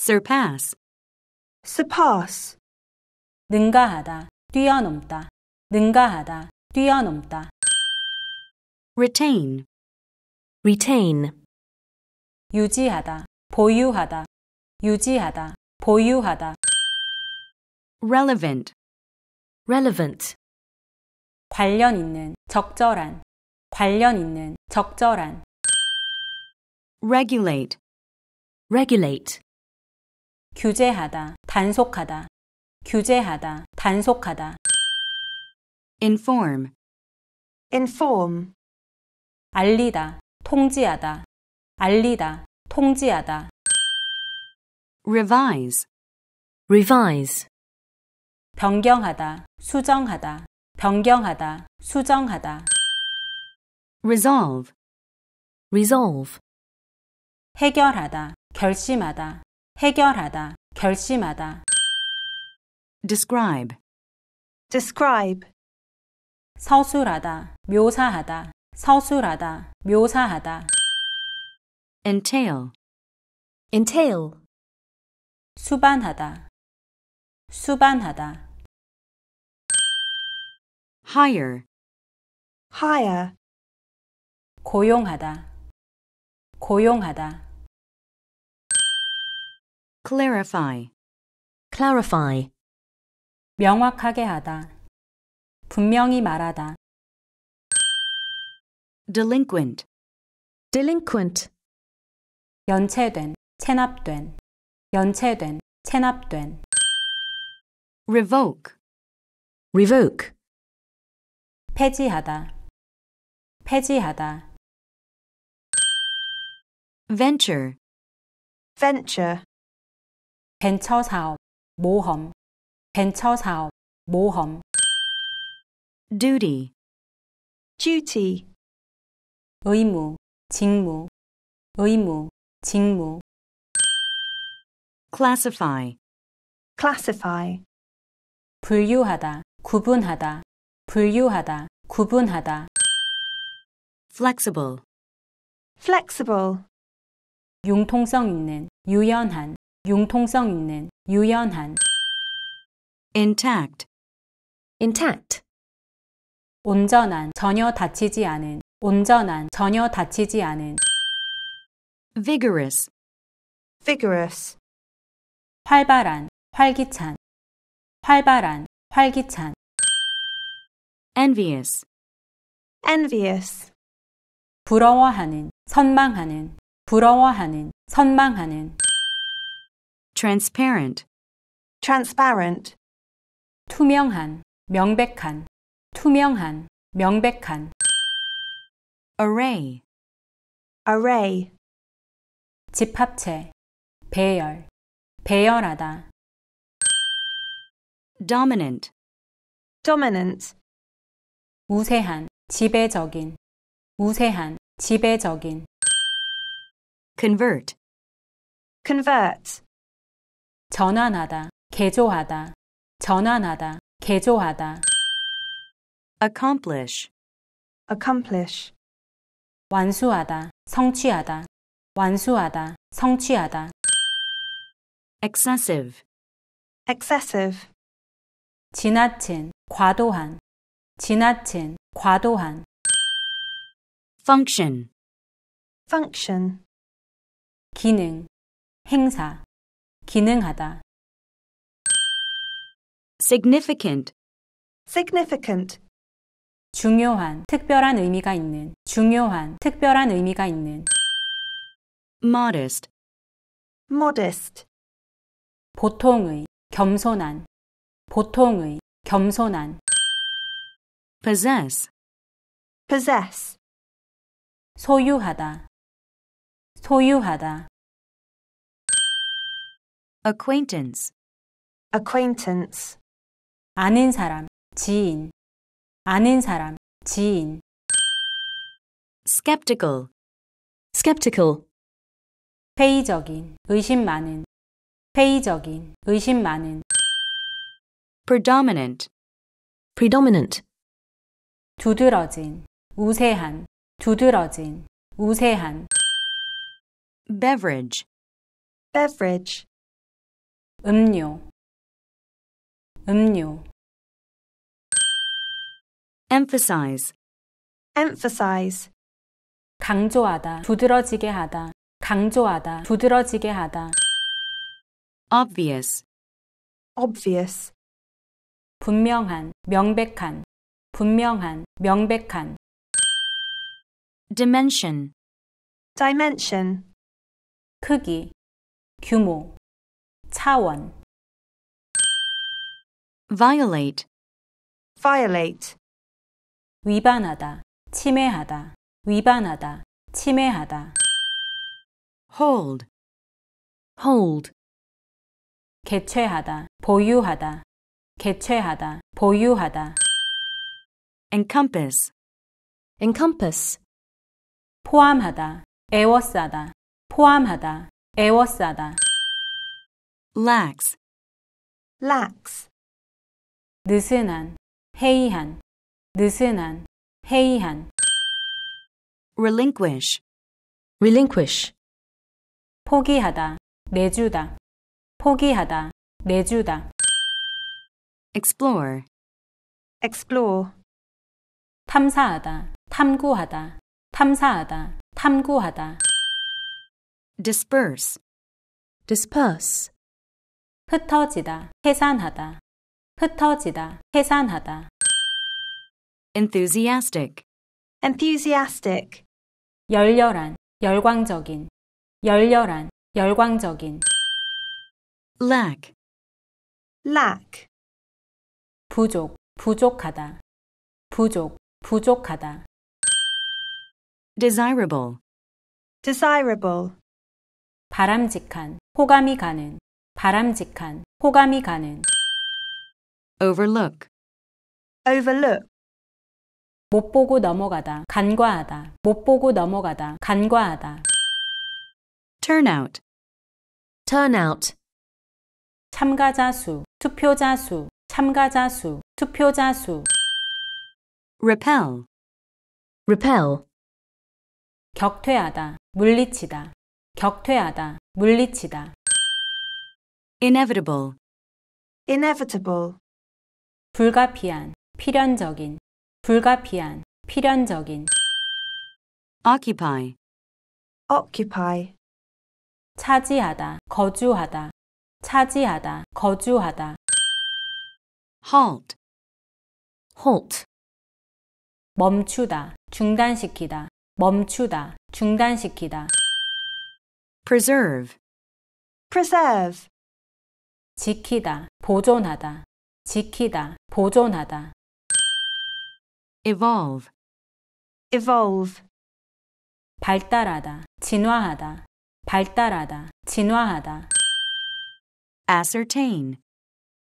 surpass surpass 능가하다 뛰어넘다 능가하다, 뛰어넘다. retain, retain. 유지하다, 보유하다, 유지하다, 보유하다. relevant, relevant. 관련 있는, 적절한, 관련 있는, 적절한. regulate, regulate. 규제하다, 단속하다, 규제하다, 단속하다. inform inform 알리다 통지하다 알리다 통지하다 revise revise 변경하다 수정하다 변경하다 수정하다 resolve resolve 해결하다 결심하다 해결하다 결심하다 describe describe 서술하다, 묘사하다, 서술하다, 묘사하다. entail, entail. 수반하다, 수반하다. hire, hire. 고용하다, 고용하다. clarify, clarify. 명확하게 하다, 분명히 말하다. delinquent delinquent 연체된, 체납된, 연체된, 체납된. revoke revoke 폐지하다, 폐지하다. venture venture 벤처 사업, 모험, 벤처 사업, 모험. duty duty 의무 직무 의무 직무 classify classify 분류하다 구분하다 분류하다 구분하다 flexible flexible 융통성 있는 유연한 융통성 있는 유연한 intact intact 온전한, 전혀 다치지 않은, 온전한, 전혀 다치지 않은. vigorous, vigorous. 활발한, 활기찬, 활발한, 활기찬. envious, envious. 부러워하는, 선망하는, 부러워하는, 선망하는. transparent, transparent. 투명한, 명백한, 투명한, 명백한 array array 집합체, 배열, 배열하다 dominant dominant 우세한, 지배적인, 우세한, 지배적인 convert convert 전환하다, 개조하다, 전환하다, 개조하다 accomplish accomplish 완수하다 성취하다 완수하다 성취하다 excessive excessive 지나친 과도한 지나친 과도한 function function 기능 행사 기능하다 significant significant 중요한 특별한 의미가 있는 중요한 특별한 의미가 있는 modest modest 보통의 겸손한 보통의 겸손한 possess possess 소유하다 소유하다 acquaintance acquaintance 아는 사람 지인 아는 사람, 지인. skeptical, skeptical. 회의적인, 의심 많은. 회의적인, 의심 많은. predominant, predominant. 두드러진, 우세한, 두드러진, 우세한. beverage, beverage. 음료, 음료. emphasize emphasize 강조하다 부드러지게 하다 강조하다 부드러지게 하다 obvious obvious 분명한 명백한 분명한 명백한 dimension dimension 크기 규모 차원 violate violate 위반하다, 침해하다, 위반하다, 침해하다. hold, hold. 개최하다, 보유하다, 개최하다, 보유하다. encompass, encompass. 포함하다, 에워싸다 포함하다, 에워싸다 lax, lax. 느슨한, 해이한, 느슨한, 해이한 relinquish relinquish 포기하다, 내주다 포기하다, 내주다 explore explore 탐사하다, 탐구하다, 탐사하다, 탐구하다 disperse disperse 흩어지다, 해산하다 흩어지다, 해산하다 enthusiastic, enthusiastic. 열렬한, 열광적인, 열렬한, 열광적인. lack, lack. 부족, 부족하다, 부족, 부족하다. desirable, desirable. 바람직한, 호감이 가는, 바람직한, 호감이 가는. overlook, overlook. 못 보고 넘어가다, 간과하다, 못 보고 넘어가다, 간과하다. turn out, turn out. 참가자 수, 투표자 수, 참가자 수, 투표자 수. repel, repel. 격퇴하다, 물리치다, 격퇴하다, 물리치다. inevitable, inevitable. 불가피한, 필연적인, 불가피한, 필연적인 occupy occupy 차지하다, 거주하다, 차지하다, 거주하다 halt halt 멈추다, 중단시키다, 멈추다, 중단시키다 preserve preserve 지키다, 보존하다, 지키다, 보존하다 evolve evolve 발달하다 진화하다 발달하다 진화하다 ascertain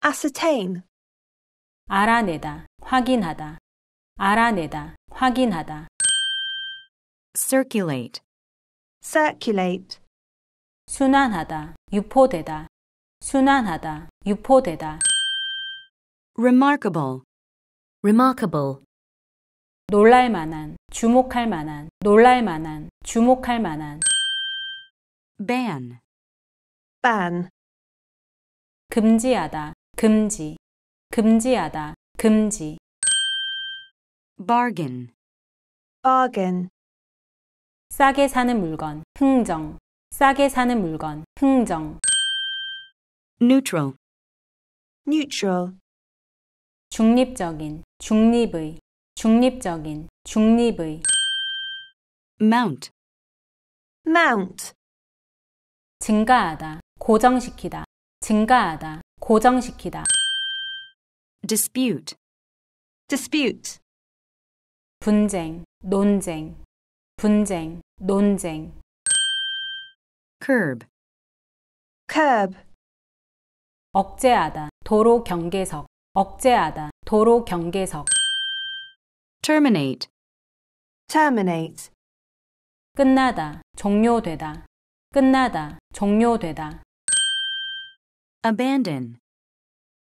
ascertain 알아내다 확인하다 알아내다 확인하다 circulate circulate 순환하다 유포되다 순환하다 유포되다 remarkable remarkable 놀랄 만한, 주목할 만한, 놀랄 만한, 주목할 만한. ban, ban. 금지하다, 금지, 금지하다, 금지. bargain, bargain. 싸게 사는 물건, 흥정, 싸게 사는 물건, 흥정. neutral, neutral. 중립적인, 중립의, 중립적인, 중립의 mount mount 증가하다, 고정시키다, 증가하다, 고정시키다 dispute dispute 분쟁, 논쟁, 분쟁, 논쟁 curb curb 억제하다, 도로 경계석, 억제하다, 도로 경계석 terminate terminate 끝나다 종료되다 끝나다 종료되다 abandon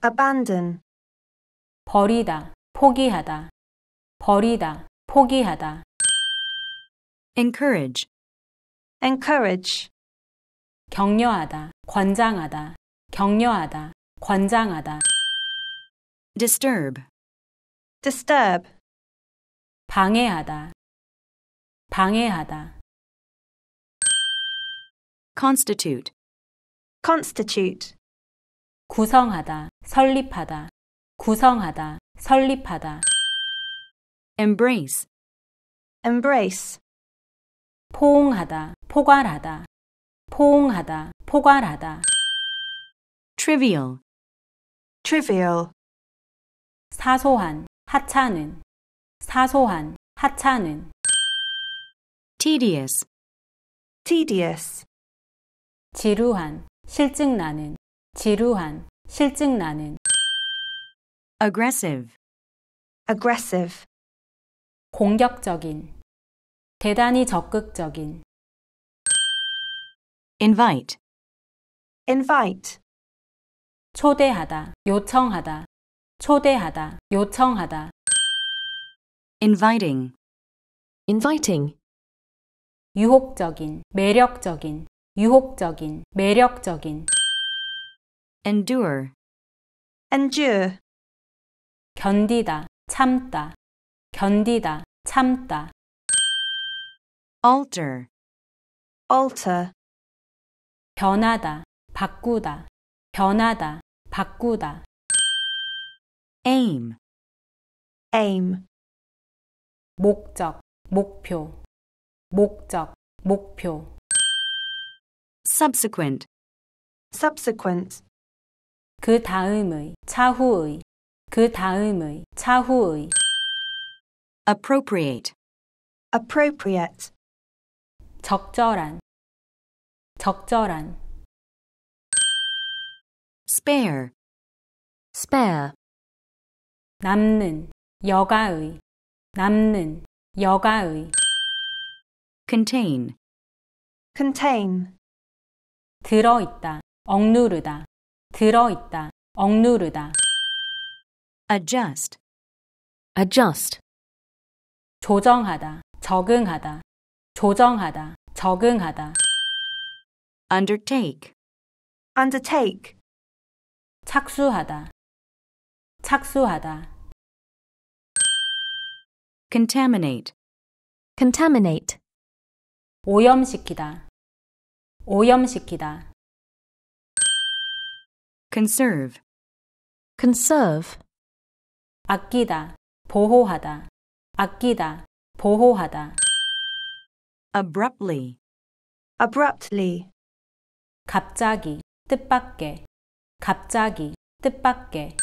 abandon 버리다 포기하다 버리다 포기하다 encourage encourage 격려하다 권장하다 격려하다 권장하다 disturb disturb 방해하다 방해하다 constitute constitute 구성하다 설립하다 구성하다 설립하다 embrace embrace 포옹하다 포괄하다 포옹하다 포괄하다 trivial trivial 사소한 하찮은 사소한, 하찮은 tedious tedious 지루한, 실증나는, 지루한, 실증나는 aggressive aggressive 공격적인, 대단히 적극적인 invite invite 초대하다, 요청하다, 초대하다, 요청하다 inviting inviting 유혹적인 매력적인 유혹적인 매력적인 endure endure 견디다 참다 견디다 참다 alter alter 변하다 바꾸다 변하다 바꾸다 aim aim 목적, 목표, 목적, 목표. subsequent, subsequent. 그 다음의, 차후의, 그 다음의, 차후의. appropriate, appropriate. 적절한, 적절한. spare, spare. 남는, 여가의, 남는 여가의 contain contain 들어 있다 억누르다 들어 있다 억누르다 adjust adjust 조정하다 적응하다 조정하다 적응하다 undertake undertake 착수하다 착수하다 contaminate contaminate 오염시키다 오염시키다 conserve conserve 아끼다 보호하다 아끼다 보호하다 abruptly abruptly 갑자기 뜻밖에 갑자기 뜻밖에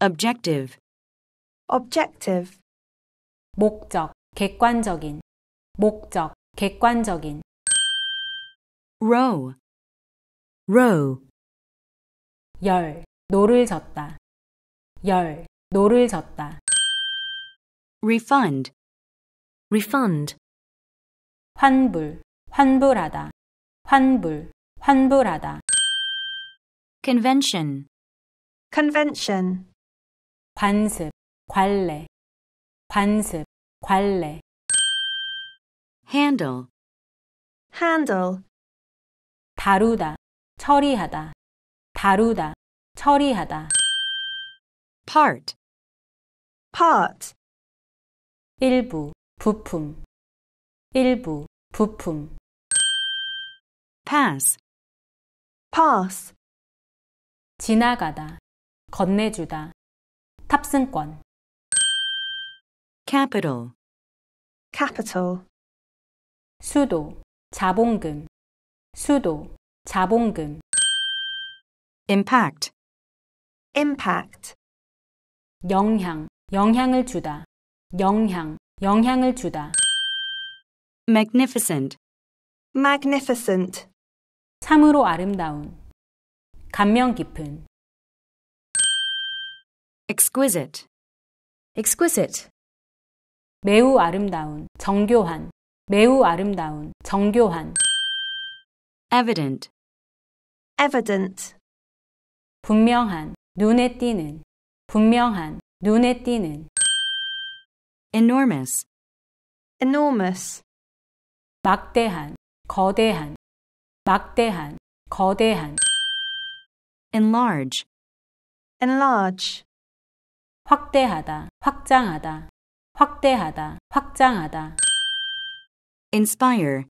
objective objective 목적, 객관적인, 목적, 객관적인. row, row. 열, 노를 졌다. 열, 노를 졌다. refund, refund. 환불, 환불하다. 환불, 환불하다. convention, convention. 관습, 관례, 관습, 관례 handle handle 다루다, 처리하다 다루다, 처리하다 part part 일부, 부품 일부, 부품 pass pass 지나가다, 건네주다, 탑승권 capital capital 수도 자본금 수도 자본금 impact impact 영향 영향을 주다 영향 영향을 주다 magnificent magnificent 참으로 아름다운 감명 깊은 exquisite exquisite 매우 아름다운, 정교한, 매우 아름다운, 정교한. evident, evident. 분명한, 눈에 띄는, 분명한, 눈에 띄는. enormous, enormous. 막대한, 거대한, 막대한, 거대한. enlarge, enlarge. 확대하다, 확장하다, 확대하다, 확장하다. inspire,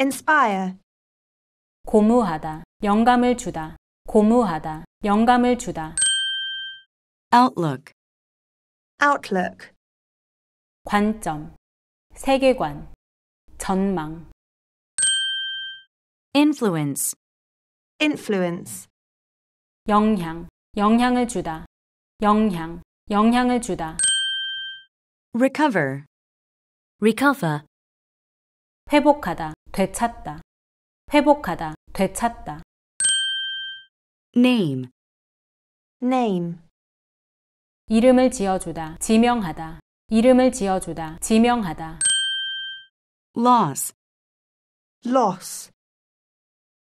inspire. 고무하다, 영감을 주다, 고무하다, 영감을 주다. outlook, outlook. 관점, 세계관, 전망. influence, influence. 영향, 영향을 주다, 영향, 영향을 주다. recover, recover. 회복하다, 되찾다, 회복하다, 되찾다. name, name. 이름을 지어주다, 지명하다, 이름을 지어주다, 지명하다. loss, loss.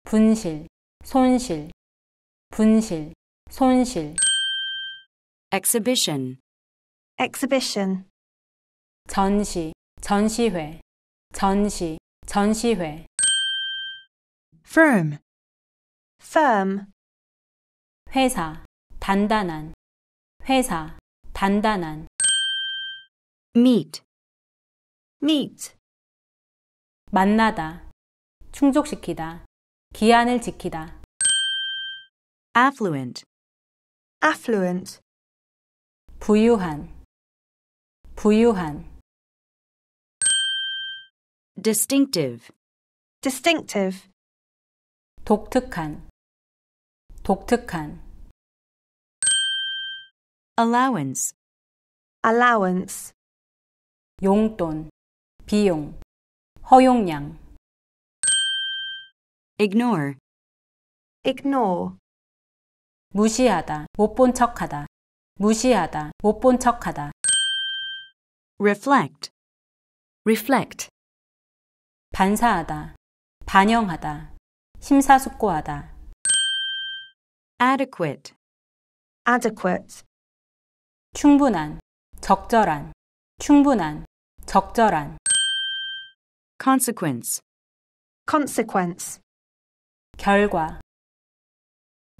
분실, 손실, 분실, 손실. exhibition, exhibition. 전시, 전시회, 전시, 전시회. firm, firm. 회사, 단단한, 회사, 단단한. meet, meet. 만나다, 충족시키다, 기한을 지키다. affluent, affluent. 부유한, 부유한. distinctive, distinctive, 독특한, 독특한. allowance, allowance, 용돈, 비용, 허용량. ignore, ignore, 무시하다, 못 본 척하다, 무시하다, 못 본 척하다. reflect, reflect, 반사하다, 반영하다, 심사숙고하다. adequate, adequate. 충분한, 적절한, 충분한, 적절한. consequence, consequence. 결과,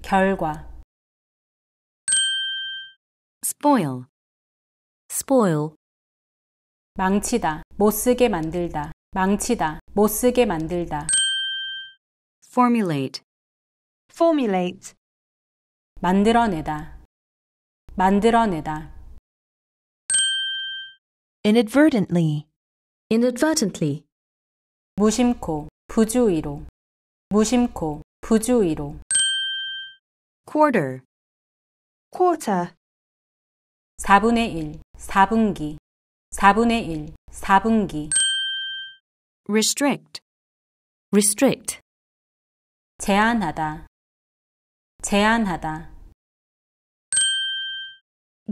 결과. spoil, spoil. 망치다, 못쓰게 만들다, 망치다. 못쓰게 만들다. formulate formulate 만들어내다. 만들어내다. inadvertently inadvertently 무심코 부주의로 무심코 부주의로 quarter quarter 4분의 1 4분기 4분의 1 4분기 restrict, restrict. 제한하다, 제한하다.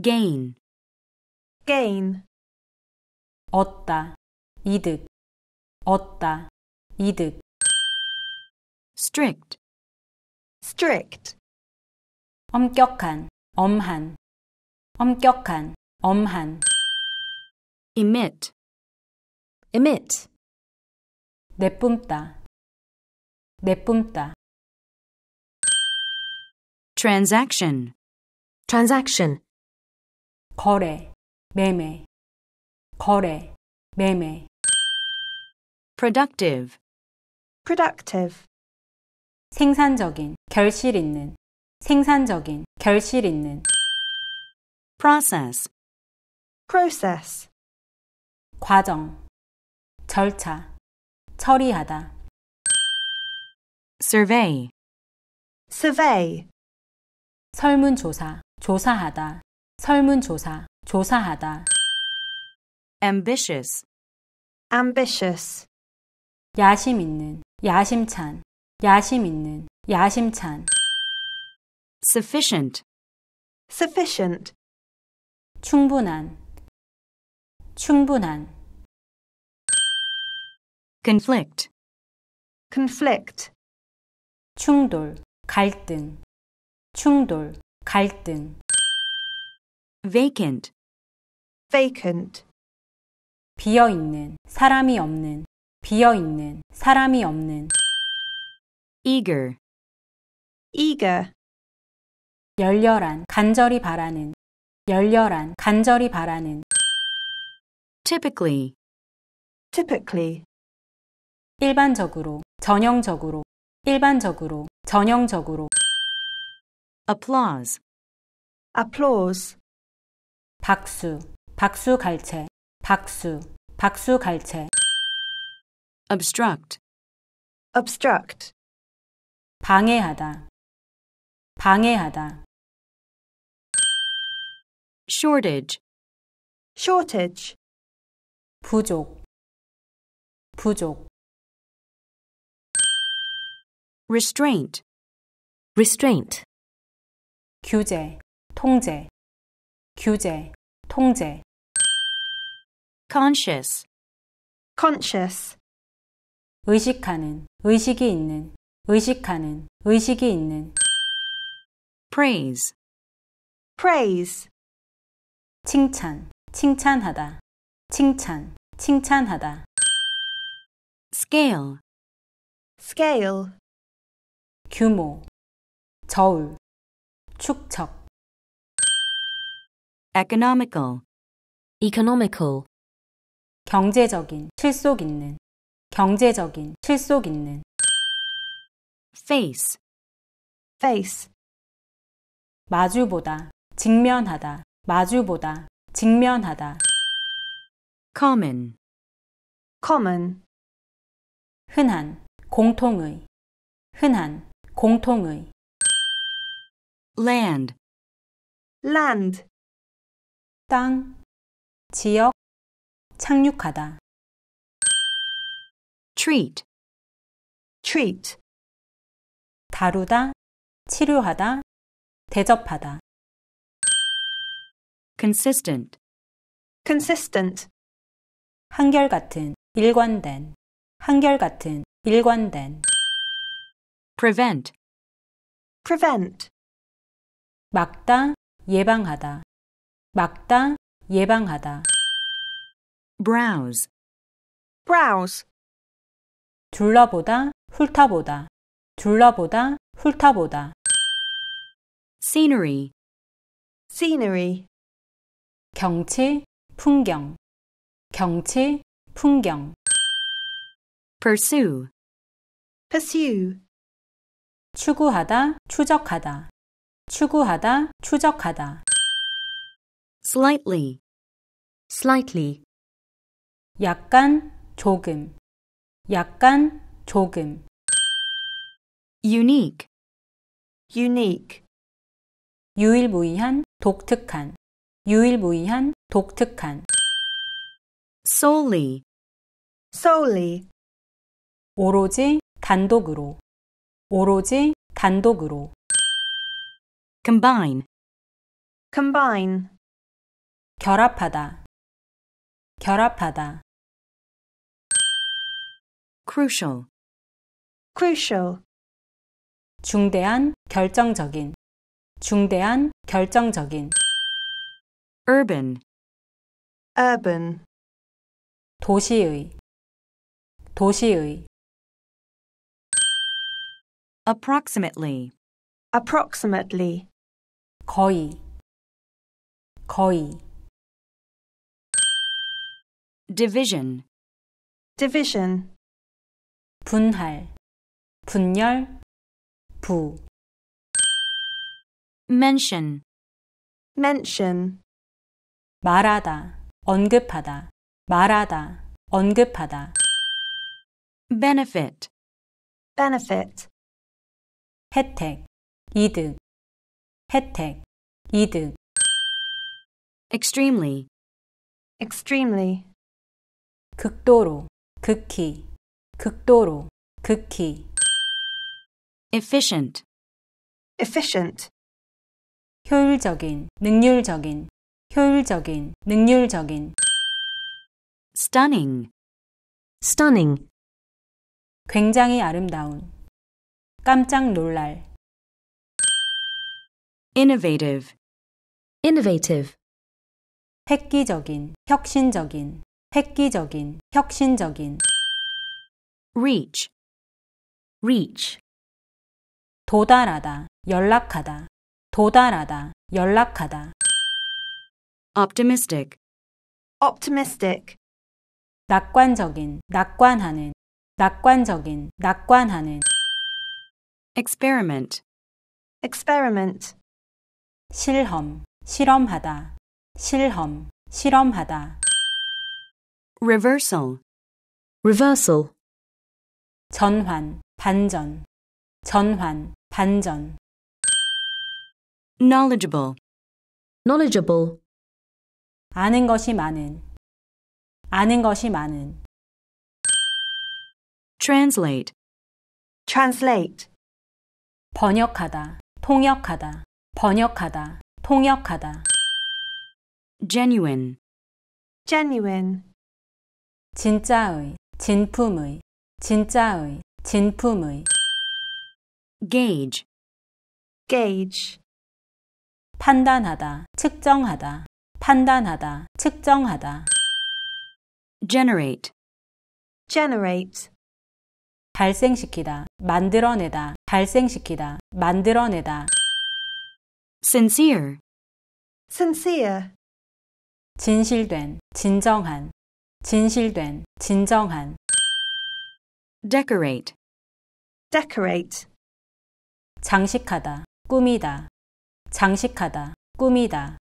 gain, gain. 얻다, 이득, 얻다, 이득. strict, strict. 엄격한, 엄한, 엄격한, 엄한. emit, emit. 내뿜다 내뿜다 transaction transaction 거래 매매 거래 매매 productive productive 생산적인 결실 있는 생산적인 결실 있는 process process 과정 절차 처리하다. survey survey 설문조사, 조사하다. 설문조사, 조사하다. ambitious ambitious 야심 있는, 야심찬, 야심 있는, 야심찬. sufficient sufficient 충분한, 충분한. conflict, conflict, 충돌, 갈등, 충돌, 갈등. vacant, vacant, 비어 있는, 사람이 없는, 비어 있는, 사람이 없는. eager, eager, 열렬한, 간절히 바라는, 열렬한, 간절히 바라는. typically, typically, 일반적으로 전형적으로 일반적으로 전형적으로 applause applause 박수 박수 갈채 박수 박수 갈채 obstruct obstruct 방해하다 방해하다 shortage shortage 부족 부족 restraint, restraint. 규제, 통제, 규제, 통제. conscious, conscious. 의식하는, 의식이 있는, 의식하는, 의식이 있는. praise, praise. 칭찬, 칭찬하다, 칭찬, 칭찬하다. scale, scale. 규모, 저울, 축척 economical, economical 경제적인, 실속 있는, 경제적인, 실속 있는 face, face 마주보다, 직면하다, 마주보다, 직면하다 common, common 흔한, 공통의, 흔한 공통의 land land 땅 지역 착륙하다 treat treat 다루다 치료하다 대접하다 consistent consistent 한결같은 일관된 한결같은 일관된 prevent prevent 막다 예방하다 막다 예방하다 browse browse 둘러보다 훑어보다 둘러보다 훑어보다 scenery scenery 경치 풍경 경치 풍경 pursue pursue 추구하다, 추적하다. 추구하다, 추적하다. slightly slightly 약간, 조금. 약간, 조금. unique unique 유일무이한, 독특한. 유일무이한, 독특한. solely solely 오로지, 단독으로. 오로지 단독으로 combine combine 결합하다 결합하다 crucial crucial 중대한 결정적인 중대한 결정적인 urban urban 도시의 도시의 approximately approximately 거의 거의 division division 분할 분열 부 mention mention 말하다 언급하다 말하다 언급하다 benefit benefit 혜택, 이득, 혜택, 이득. extremely, extremely. 극도로, 극히, 극도로, 극히. efficient, efficient. 효율적인, 능률적인, 효율적인, 능률적인. stunning, stunning. 굉장히 아름다운, 깜짝 놀랄 innovative innovative 획기적인 혁신적인 획기적인 혁신적인 reach reach 도달하다 연락하다 도달하다 연락하다 optimistic optimistic 낙관적인 낙관하는 낙관적인 낙관하는 experiment experiment 실험 실험하다 실험 실험하다 reversal reversal 전환 반전 전환 반전 knowledgeable knowledgeable 아는 것이 많은 아는 것이 많은 translate translate 번역하다, 통역하다, 번역하다, 통역하다. genuine, genuine. 진짜의, 진품의, 진짜의, 진품의. gauge, gauge. 판단하다, 측정하다, 판단하다, 측정하다. generate, generate. 발생시키다, 만들어내다, 발생시키다, 만들어내다. sincere, sincere. 진실된, 진정한, 진실된, 진정한. decorate, decorate. 장식하다, 꾸미다, 장식하다, 꾸미다.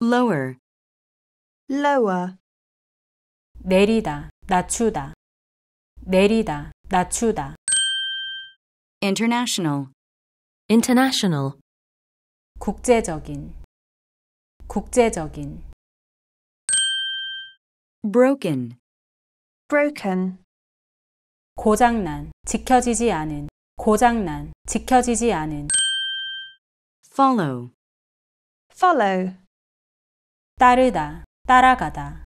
lower, lower. 내리다, 낮추다, 내리다, 낮추다. international international 국제적인 국제적인 broken broken 고장난, 지켜지지 않은 고장난, 지켜지지 않은 follow follow 따르다, 따라가다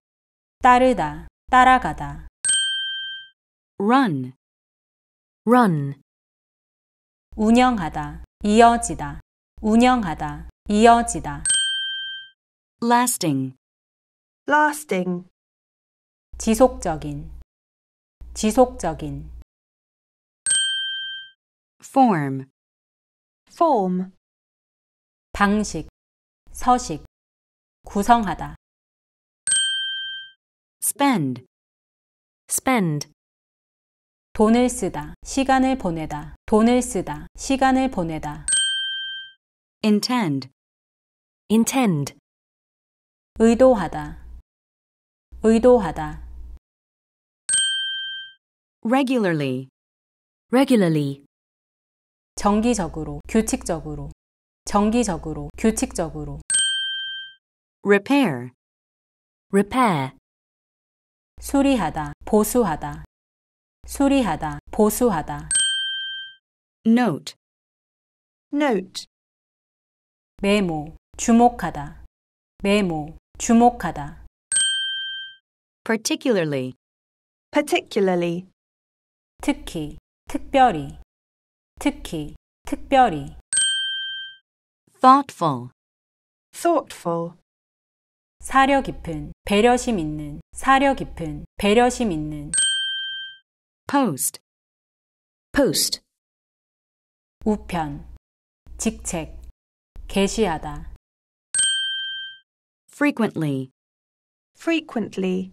따르다, 따라가다 run, run. 운영하다, 이어지다, 운영하다, 이어지다. lasting, lasting. 지속적인, 지속적인. form, form. 방식, 서식, 구성하다. spend, spend. 돈을 쓰다, 시간을 보내다, 돈을 쓰다, 시간을 보내다. intend, intend. 의도하다, 의도하다. regularly, regularly. 정기적으로, 규칙적으로, 정기적으로, 규칙적으로. repair, repair. 수리하다, 보수하다, 수리하다, 보수하다. note note 메모, 주목하다. 메모, 주목하다. particularly particularly 특히, 특별히. 특히, 특별히. thoughtful thoughtful 사려 깊은, 배려심 있는, 사려 깊은, 배려심 있는. post post 우편 직책 게시하다 frequently frequently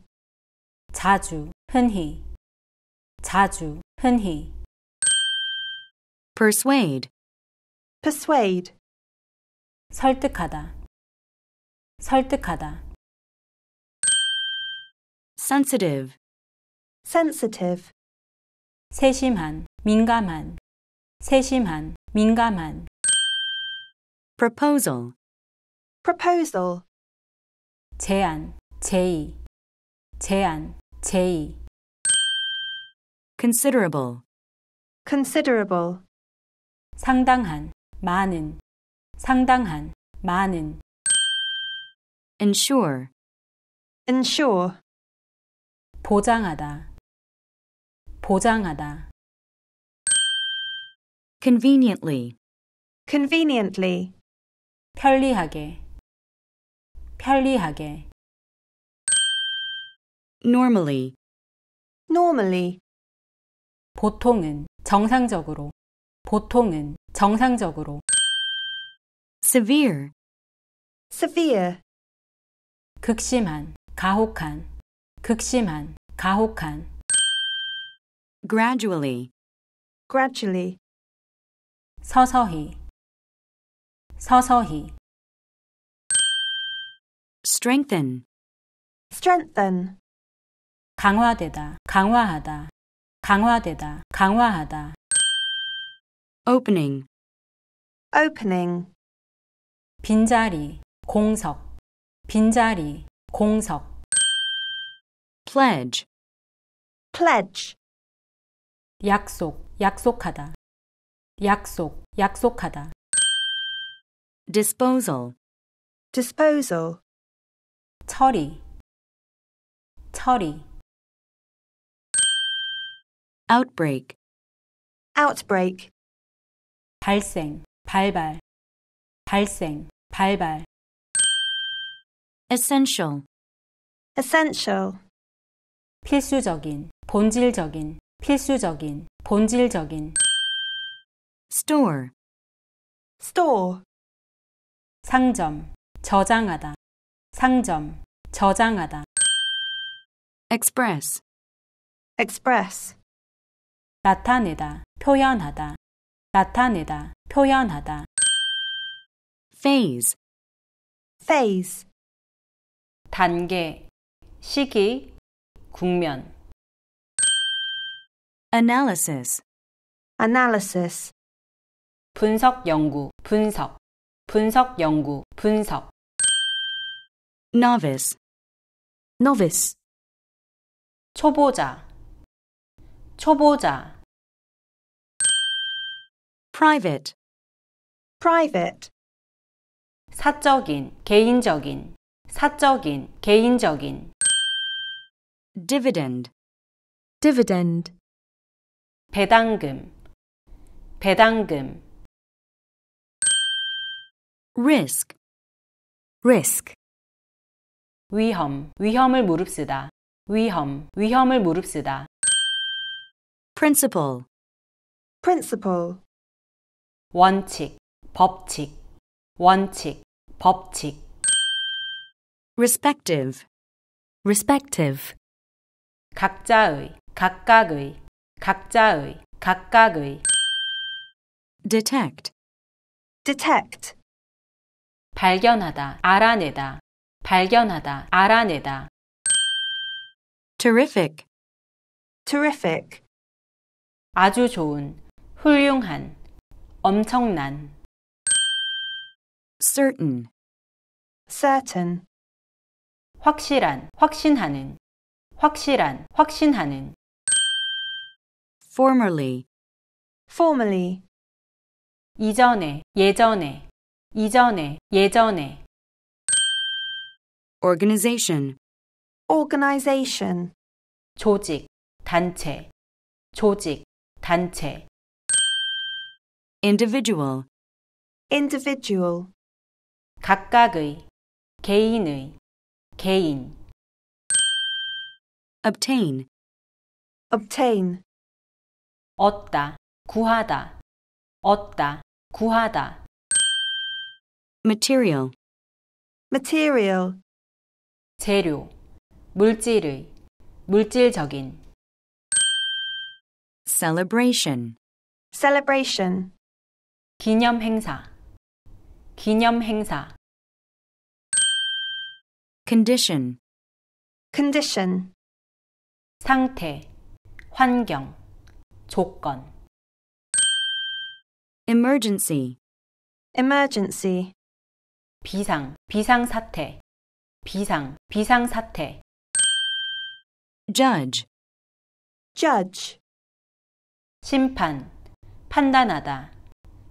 자주 흔히 자주 흔히 persuade persuade 설득하다 설득하다 sensitive sensitive 세심한, 민감한, 세심한, 민감한. proposal, proposal. 제안, 제의, 제안, 제의. considerable, considerable. 상당한, 많은, 상당한, 많은. ensure, ensure. 보장하다, 보장하다. conveniently conveniently 편리하게 편리하게 normally normally 보통은 정상적으로 보통은 정상적으로 severe severe 극심한 가혹한 극심한 가혹한 gradually, gradually. 서서히, 서서히. strengthen, strengthen. 강화되다, 강화하다, 강화되다, 강화하다. opening, opening. 빈자리, 공석, 빈자리, 공석. pledge, pledge. 약속, 약속하다. 약속, 약속하다. disposal, disposal, 처리, 처리. outbreak, outbreak, 발생, 발발, 발생, 발발. essential, essential, 필수적인, 본질적인. 필수적인, 본질적인. store, store. 상점, 저장하다. 상점, 저장하다. express, express. 나타내다, 표현하다. 나타내다, 표현하다. phase, phase. 단계, 시기, 국면. analysis analysis 분석 연구 분석 분석 연구 분석 novice novice 초보자 초보자 private private 사적인 개인적인 사적인 개인적인 dividend dividend 배당금 배당금 risk risk 위험 위험을 무릅쓰다 위험 위험을 무릅쓰다 principle principle 원칙 법칙 원칙 법칙 respective respective 각자의 각각의 각자의, 각각의. detect, detect. 발견하다, 알아내다, 발견하다, 알아내다. terrific, terrific. 아주 좋은, 훌륭한, 엄청난. certain, certain. 확실한, 확신하는, 확실한, 확신하는. formerly formerly 이전에 예전에 이전에 예전에 organization organization 조직 단체 조직 단체 individual individual 각각의 개인의 개인 obtain obtain 얻다, 구하다, 얻다, 구하다. material, material, 재료, 물질의, 물질적인. celebration, celebration, 기념 행사, 기념 행사. condition, condition, 상태, 환경. 조건 emergency emergency 비상 비상 사태 비상 비상 사태 judge judge 심판 판단하다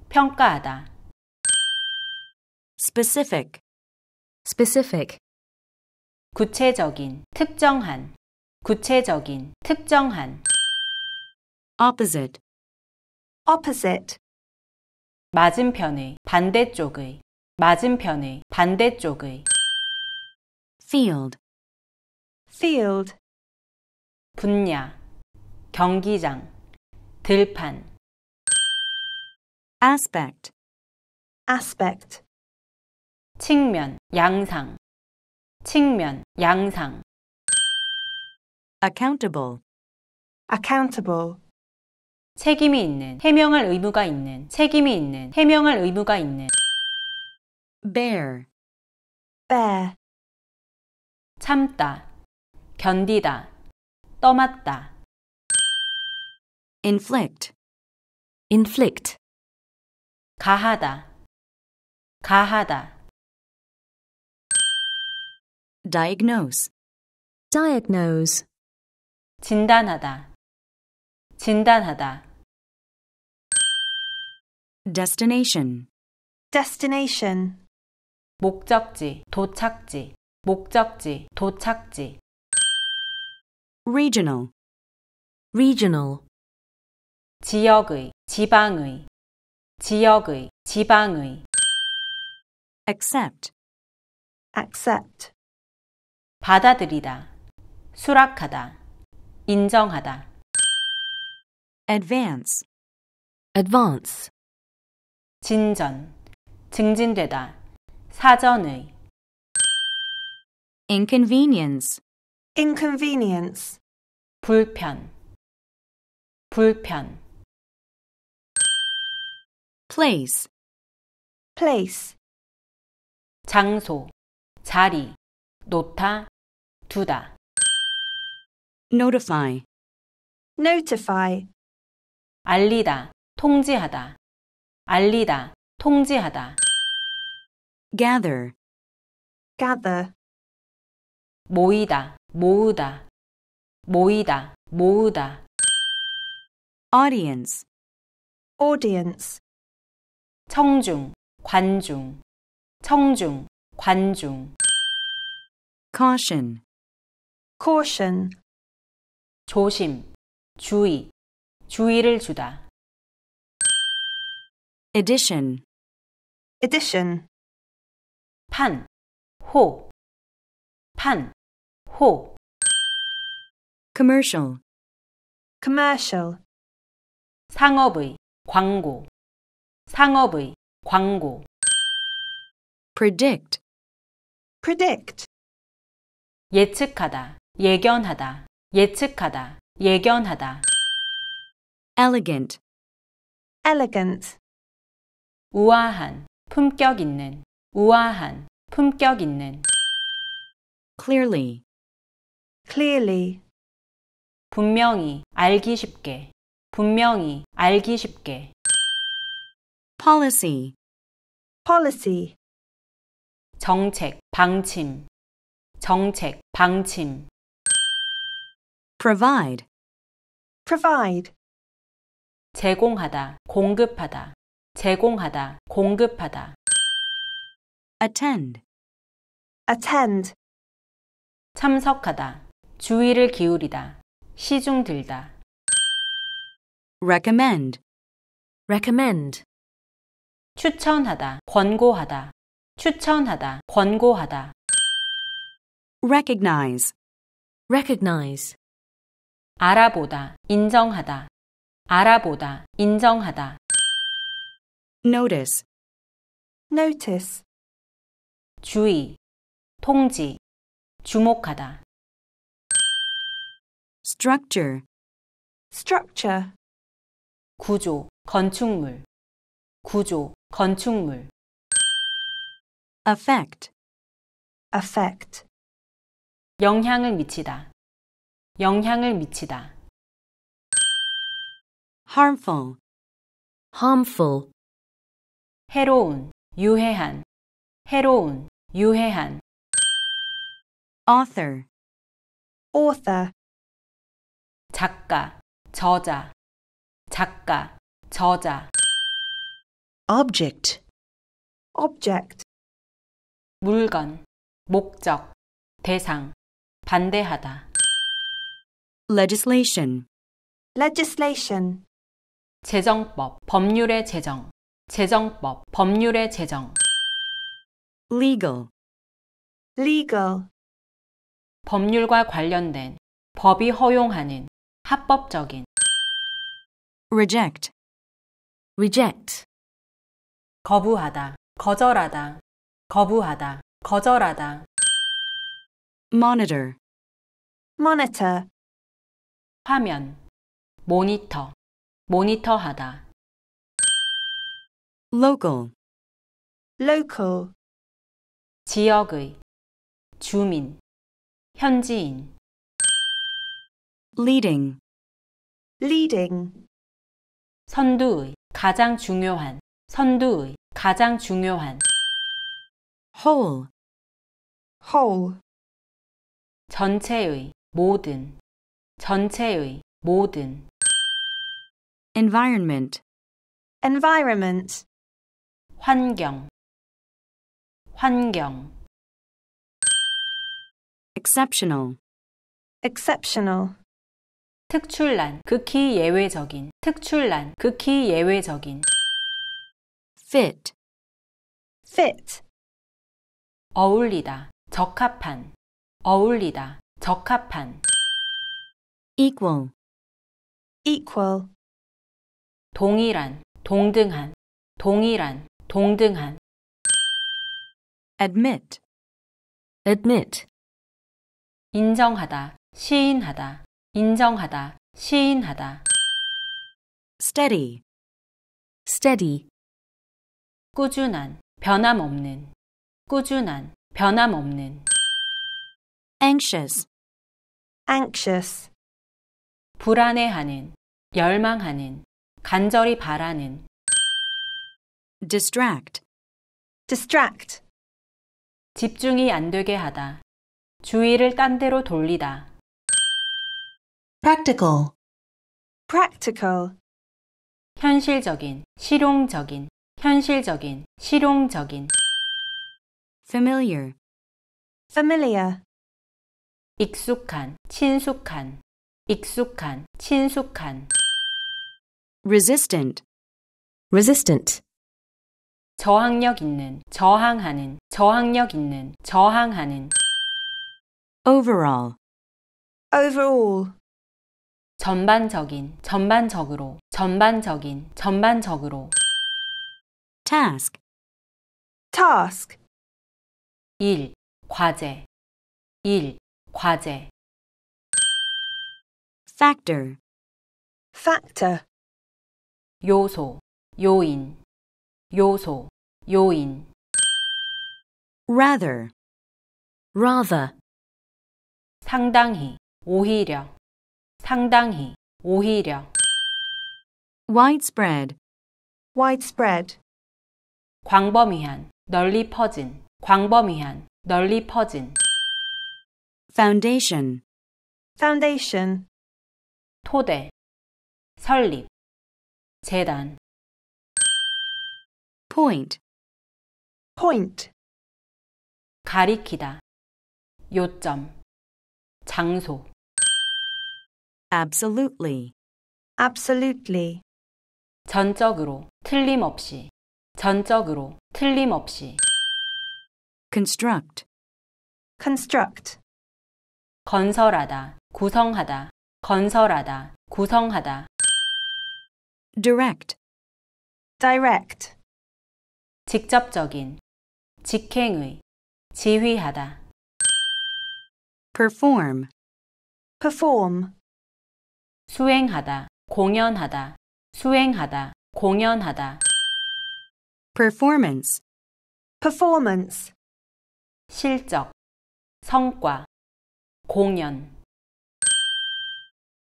평가하다 specific specific 구체적인 특정한 구체적인 특정한 opposite opposite 맞은편의 반대쪽의 맞은편의 반대쪽의 field field 분야 경기장 들판 aspect aspect 측면 양상 측면 양상 accountable accountable 책임이 있는, 해명할 의무가 있는, 책임이 있는, 해명할 의무가 있는. bear, bear. 참다, 견디다, 떠맡다. inflict, inflict. 가하다, 가하다. diagnose, diagnose. 진단하다, 진단하다 destination destination 목적지 도착지 목적지 도착지 regional regional 지역의 지방의 지역의 지방의 accept accept 받아들이다 수락하다 인정하다 advance advance 진전 증진되다 사전의 inconvenience inconvenience 불편 불편 place place 장소 자리 놓다 두다 notify notify 알리다, 통지하다. 알리다, 통지하다. gather gather 모이다, 모으다. 모이다, 모으다. audience audience 청중, 관중. 청중, 관중. caution caution 조심, 주의, 주의를 주다. addition addition 판, 호, 판, 호 commercial commercial 상업의 광고 상업의 광고 predict predict 예측하다 예견하다 예측하다 예견하다 elegant, elegant, 우아한, 품격 있는, 우아한, 품격 있는, clearly, clearly, 분명히, 알기 쉽게, 분명히, 알기 쉽게, policy, policy, 정책, 방침, 정책, 방침, provide, provide, 제공하다, 공급하다, 제공하다, 공급하다. attend, attend. 참석하다, 주의를 기울이다, 시중 들다. recommend, recommend. 추천하다, 권고하다, 추천하다, 권고하다. recognize, recognize. 알아보다, 인정하다, 알아보다, 인정하다. notice notice 주의, 통지, 주목하다. structure structure 구조, 건축물. 구조, 건축물. affect affect 영향을 미치다. 영향을 미치다. harmful, harmful. 해로운, 유해한, 해로운, 유해한. author, author. 작가, 저자, 작가, 저자. object, object. 물건, 목적, 대상, 반대하다. legislation, legislation. 재정법, 법률의 재정, 재정법, 법률의 재정. legal, legal. 법률과 관련된, 법이 허용하는, 합법적인. reject, reject. 거부하다, 거절하다, 거부하다, 거절하다. monitor, monitor. 화면, 모니터, 모니터하다 local local 지역의 주민 현지인 leading leading 선두의 가장 중요한 선두의 가장 중요한 whole whole 전체의 모든 전체의 모든 environment environment 환경 환경 exceptional exceptional 특출난 극히 예외적인 특출난 극히 예외적인 fit fit 어울리다 적합한 어울리다 적합한 equal equal 동일한, 동등한, 동일한, 동등한. admit, admit. 인정하다, 시인하다, 인정하다, 시인하다. steady, steady. 꾸준한, 변함없는, 꾸준한, 변함없는. anxious, anxious. 불안해하는, 열망하는, 간절히 바라는 distract distract 집중이 안 되게 하다. 주의를 딴 데로 돌리다. practical practical 현실적인, 실용적인, 현실적인, 실용적인 familiar familiar 익숙한, 친숙한, 익숙한, 친숙한 resistant resistant 저항력 있는 저항하는 저항력 있는 저항하는 overall overall 전반적인 전반적으로 전반적인 전반적으로 task task 일 과제 일 과제 factor factor 요소, 요인, 요소, 요인. rather, rather. 상당히, 오히려, 상당히, 오히려. widespread, widespread. 광범위한, 널리 퍼진, 광범위한, 널리 퍼진. foundation, foundation. 토대, 설립, 재단 point point 가리키다 요점 장소 absolutely absolutely 전적으로 틀림없이 전적으로 틀림없이 construct construct 건설하다 구성하다 건설하다 구성하다 direct, direct, 직접적인, 직행의, 지휘하다. perform, perform, 수행하다, 공연하다, 수행하다, 공연하다. performance, performance, 실적, 성과, 공연.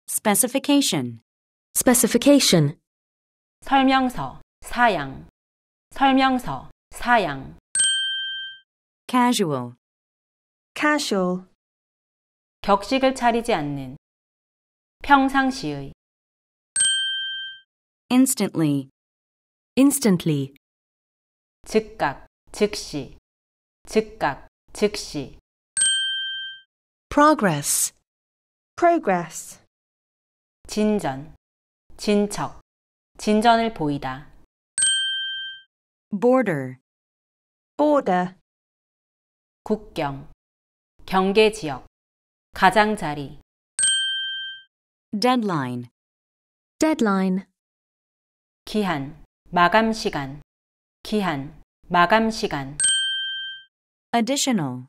specification, specification, 설명서, 사양. 설명서, 사양. casual, casual. 격식을 차리지 않는. 평상시의. instantly, instantly. 즉각, 즉시. 즉각, 즉시. progress, progress. 진전, 진척, 진전을 보이다. border border 국경 경계 지역 가장자리 deadline deadline 기한 마감 시간 기한 마감 시간 additional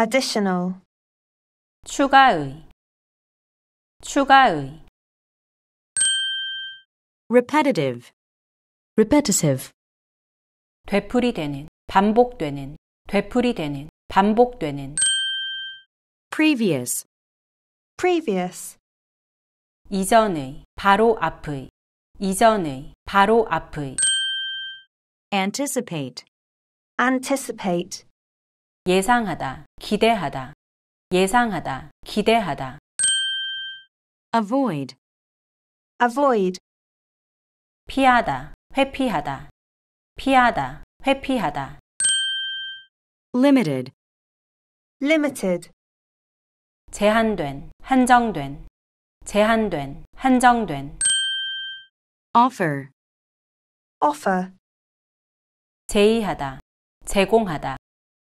additional 추가의 추가의 repetitive, repetitive. 되풀이되는, 반복되는, 되풀이되는, 반복되는. previous, previous. 이전의, 바로 앞의, 이전의, 바로 앞의. anticipate, anticipate. 예상하다, 기대하다, 예상하다, 기대하다. avoid, avoid. 피하다, 회피하다, 피하다, 회피하다. limited, limited. 제한된, 한정된, 제한된, 한정된. offer, offer. 제의하다, 제공하다,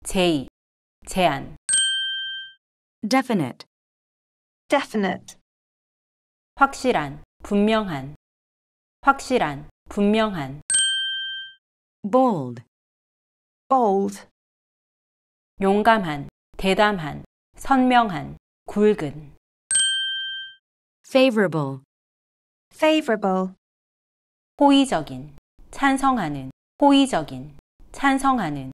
제의, 제안. definite, definite. 확실한, 분명한, 확실한, 분명한 bold, bold 용감한, 대담한, 선명한, 굵은 favorable, favorable 호의적인, 찬성하는, 호의적인, 찬성하는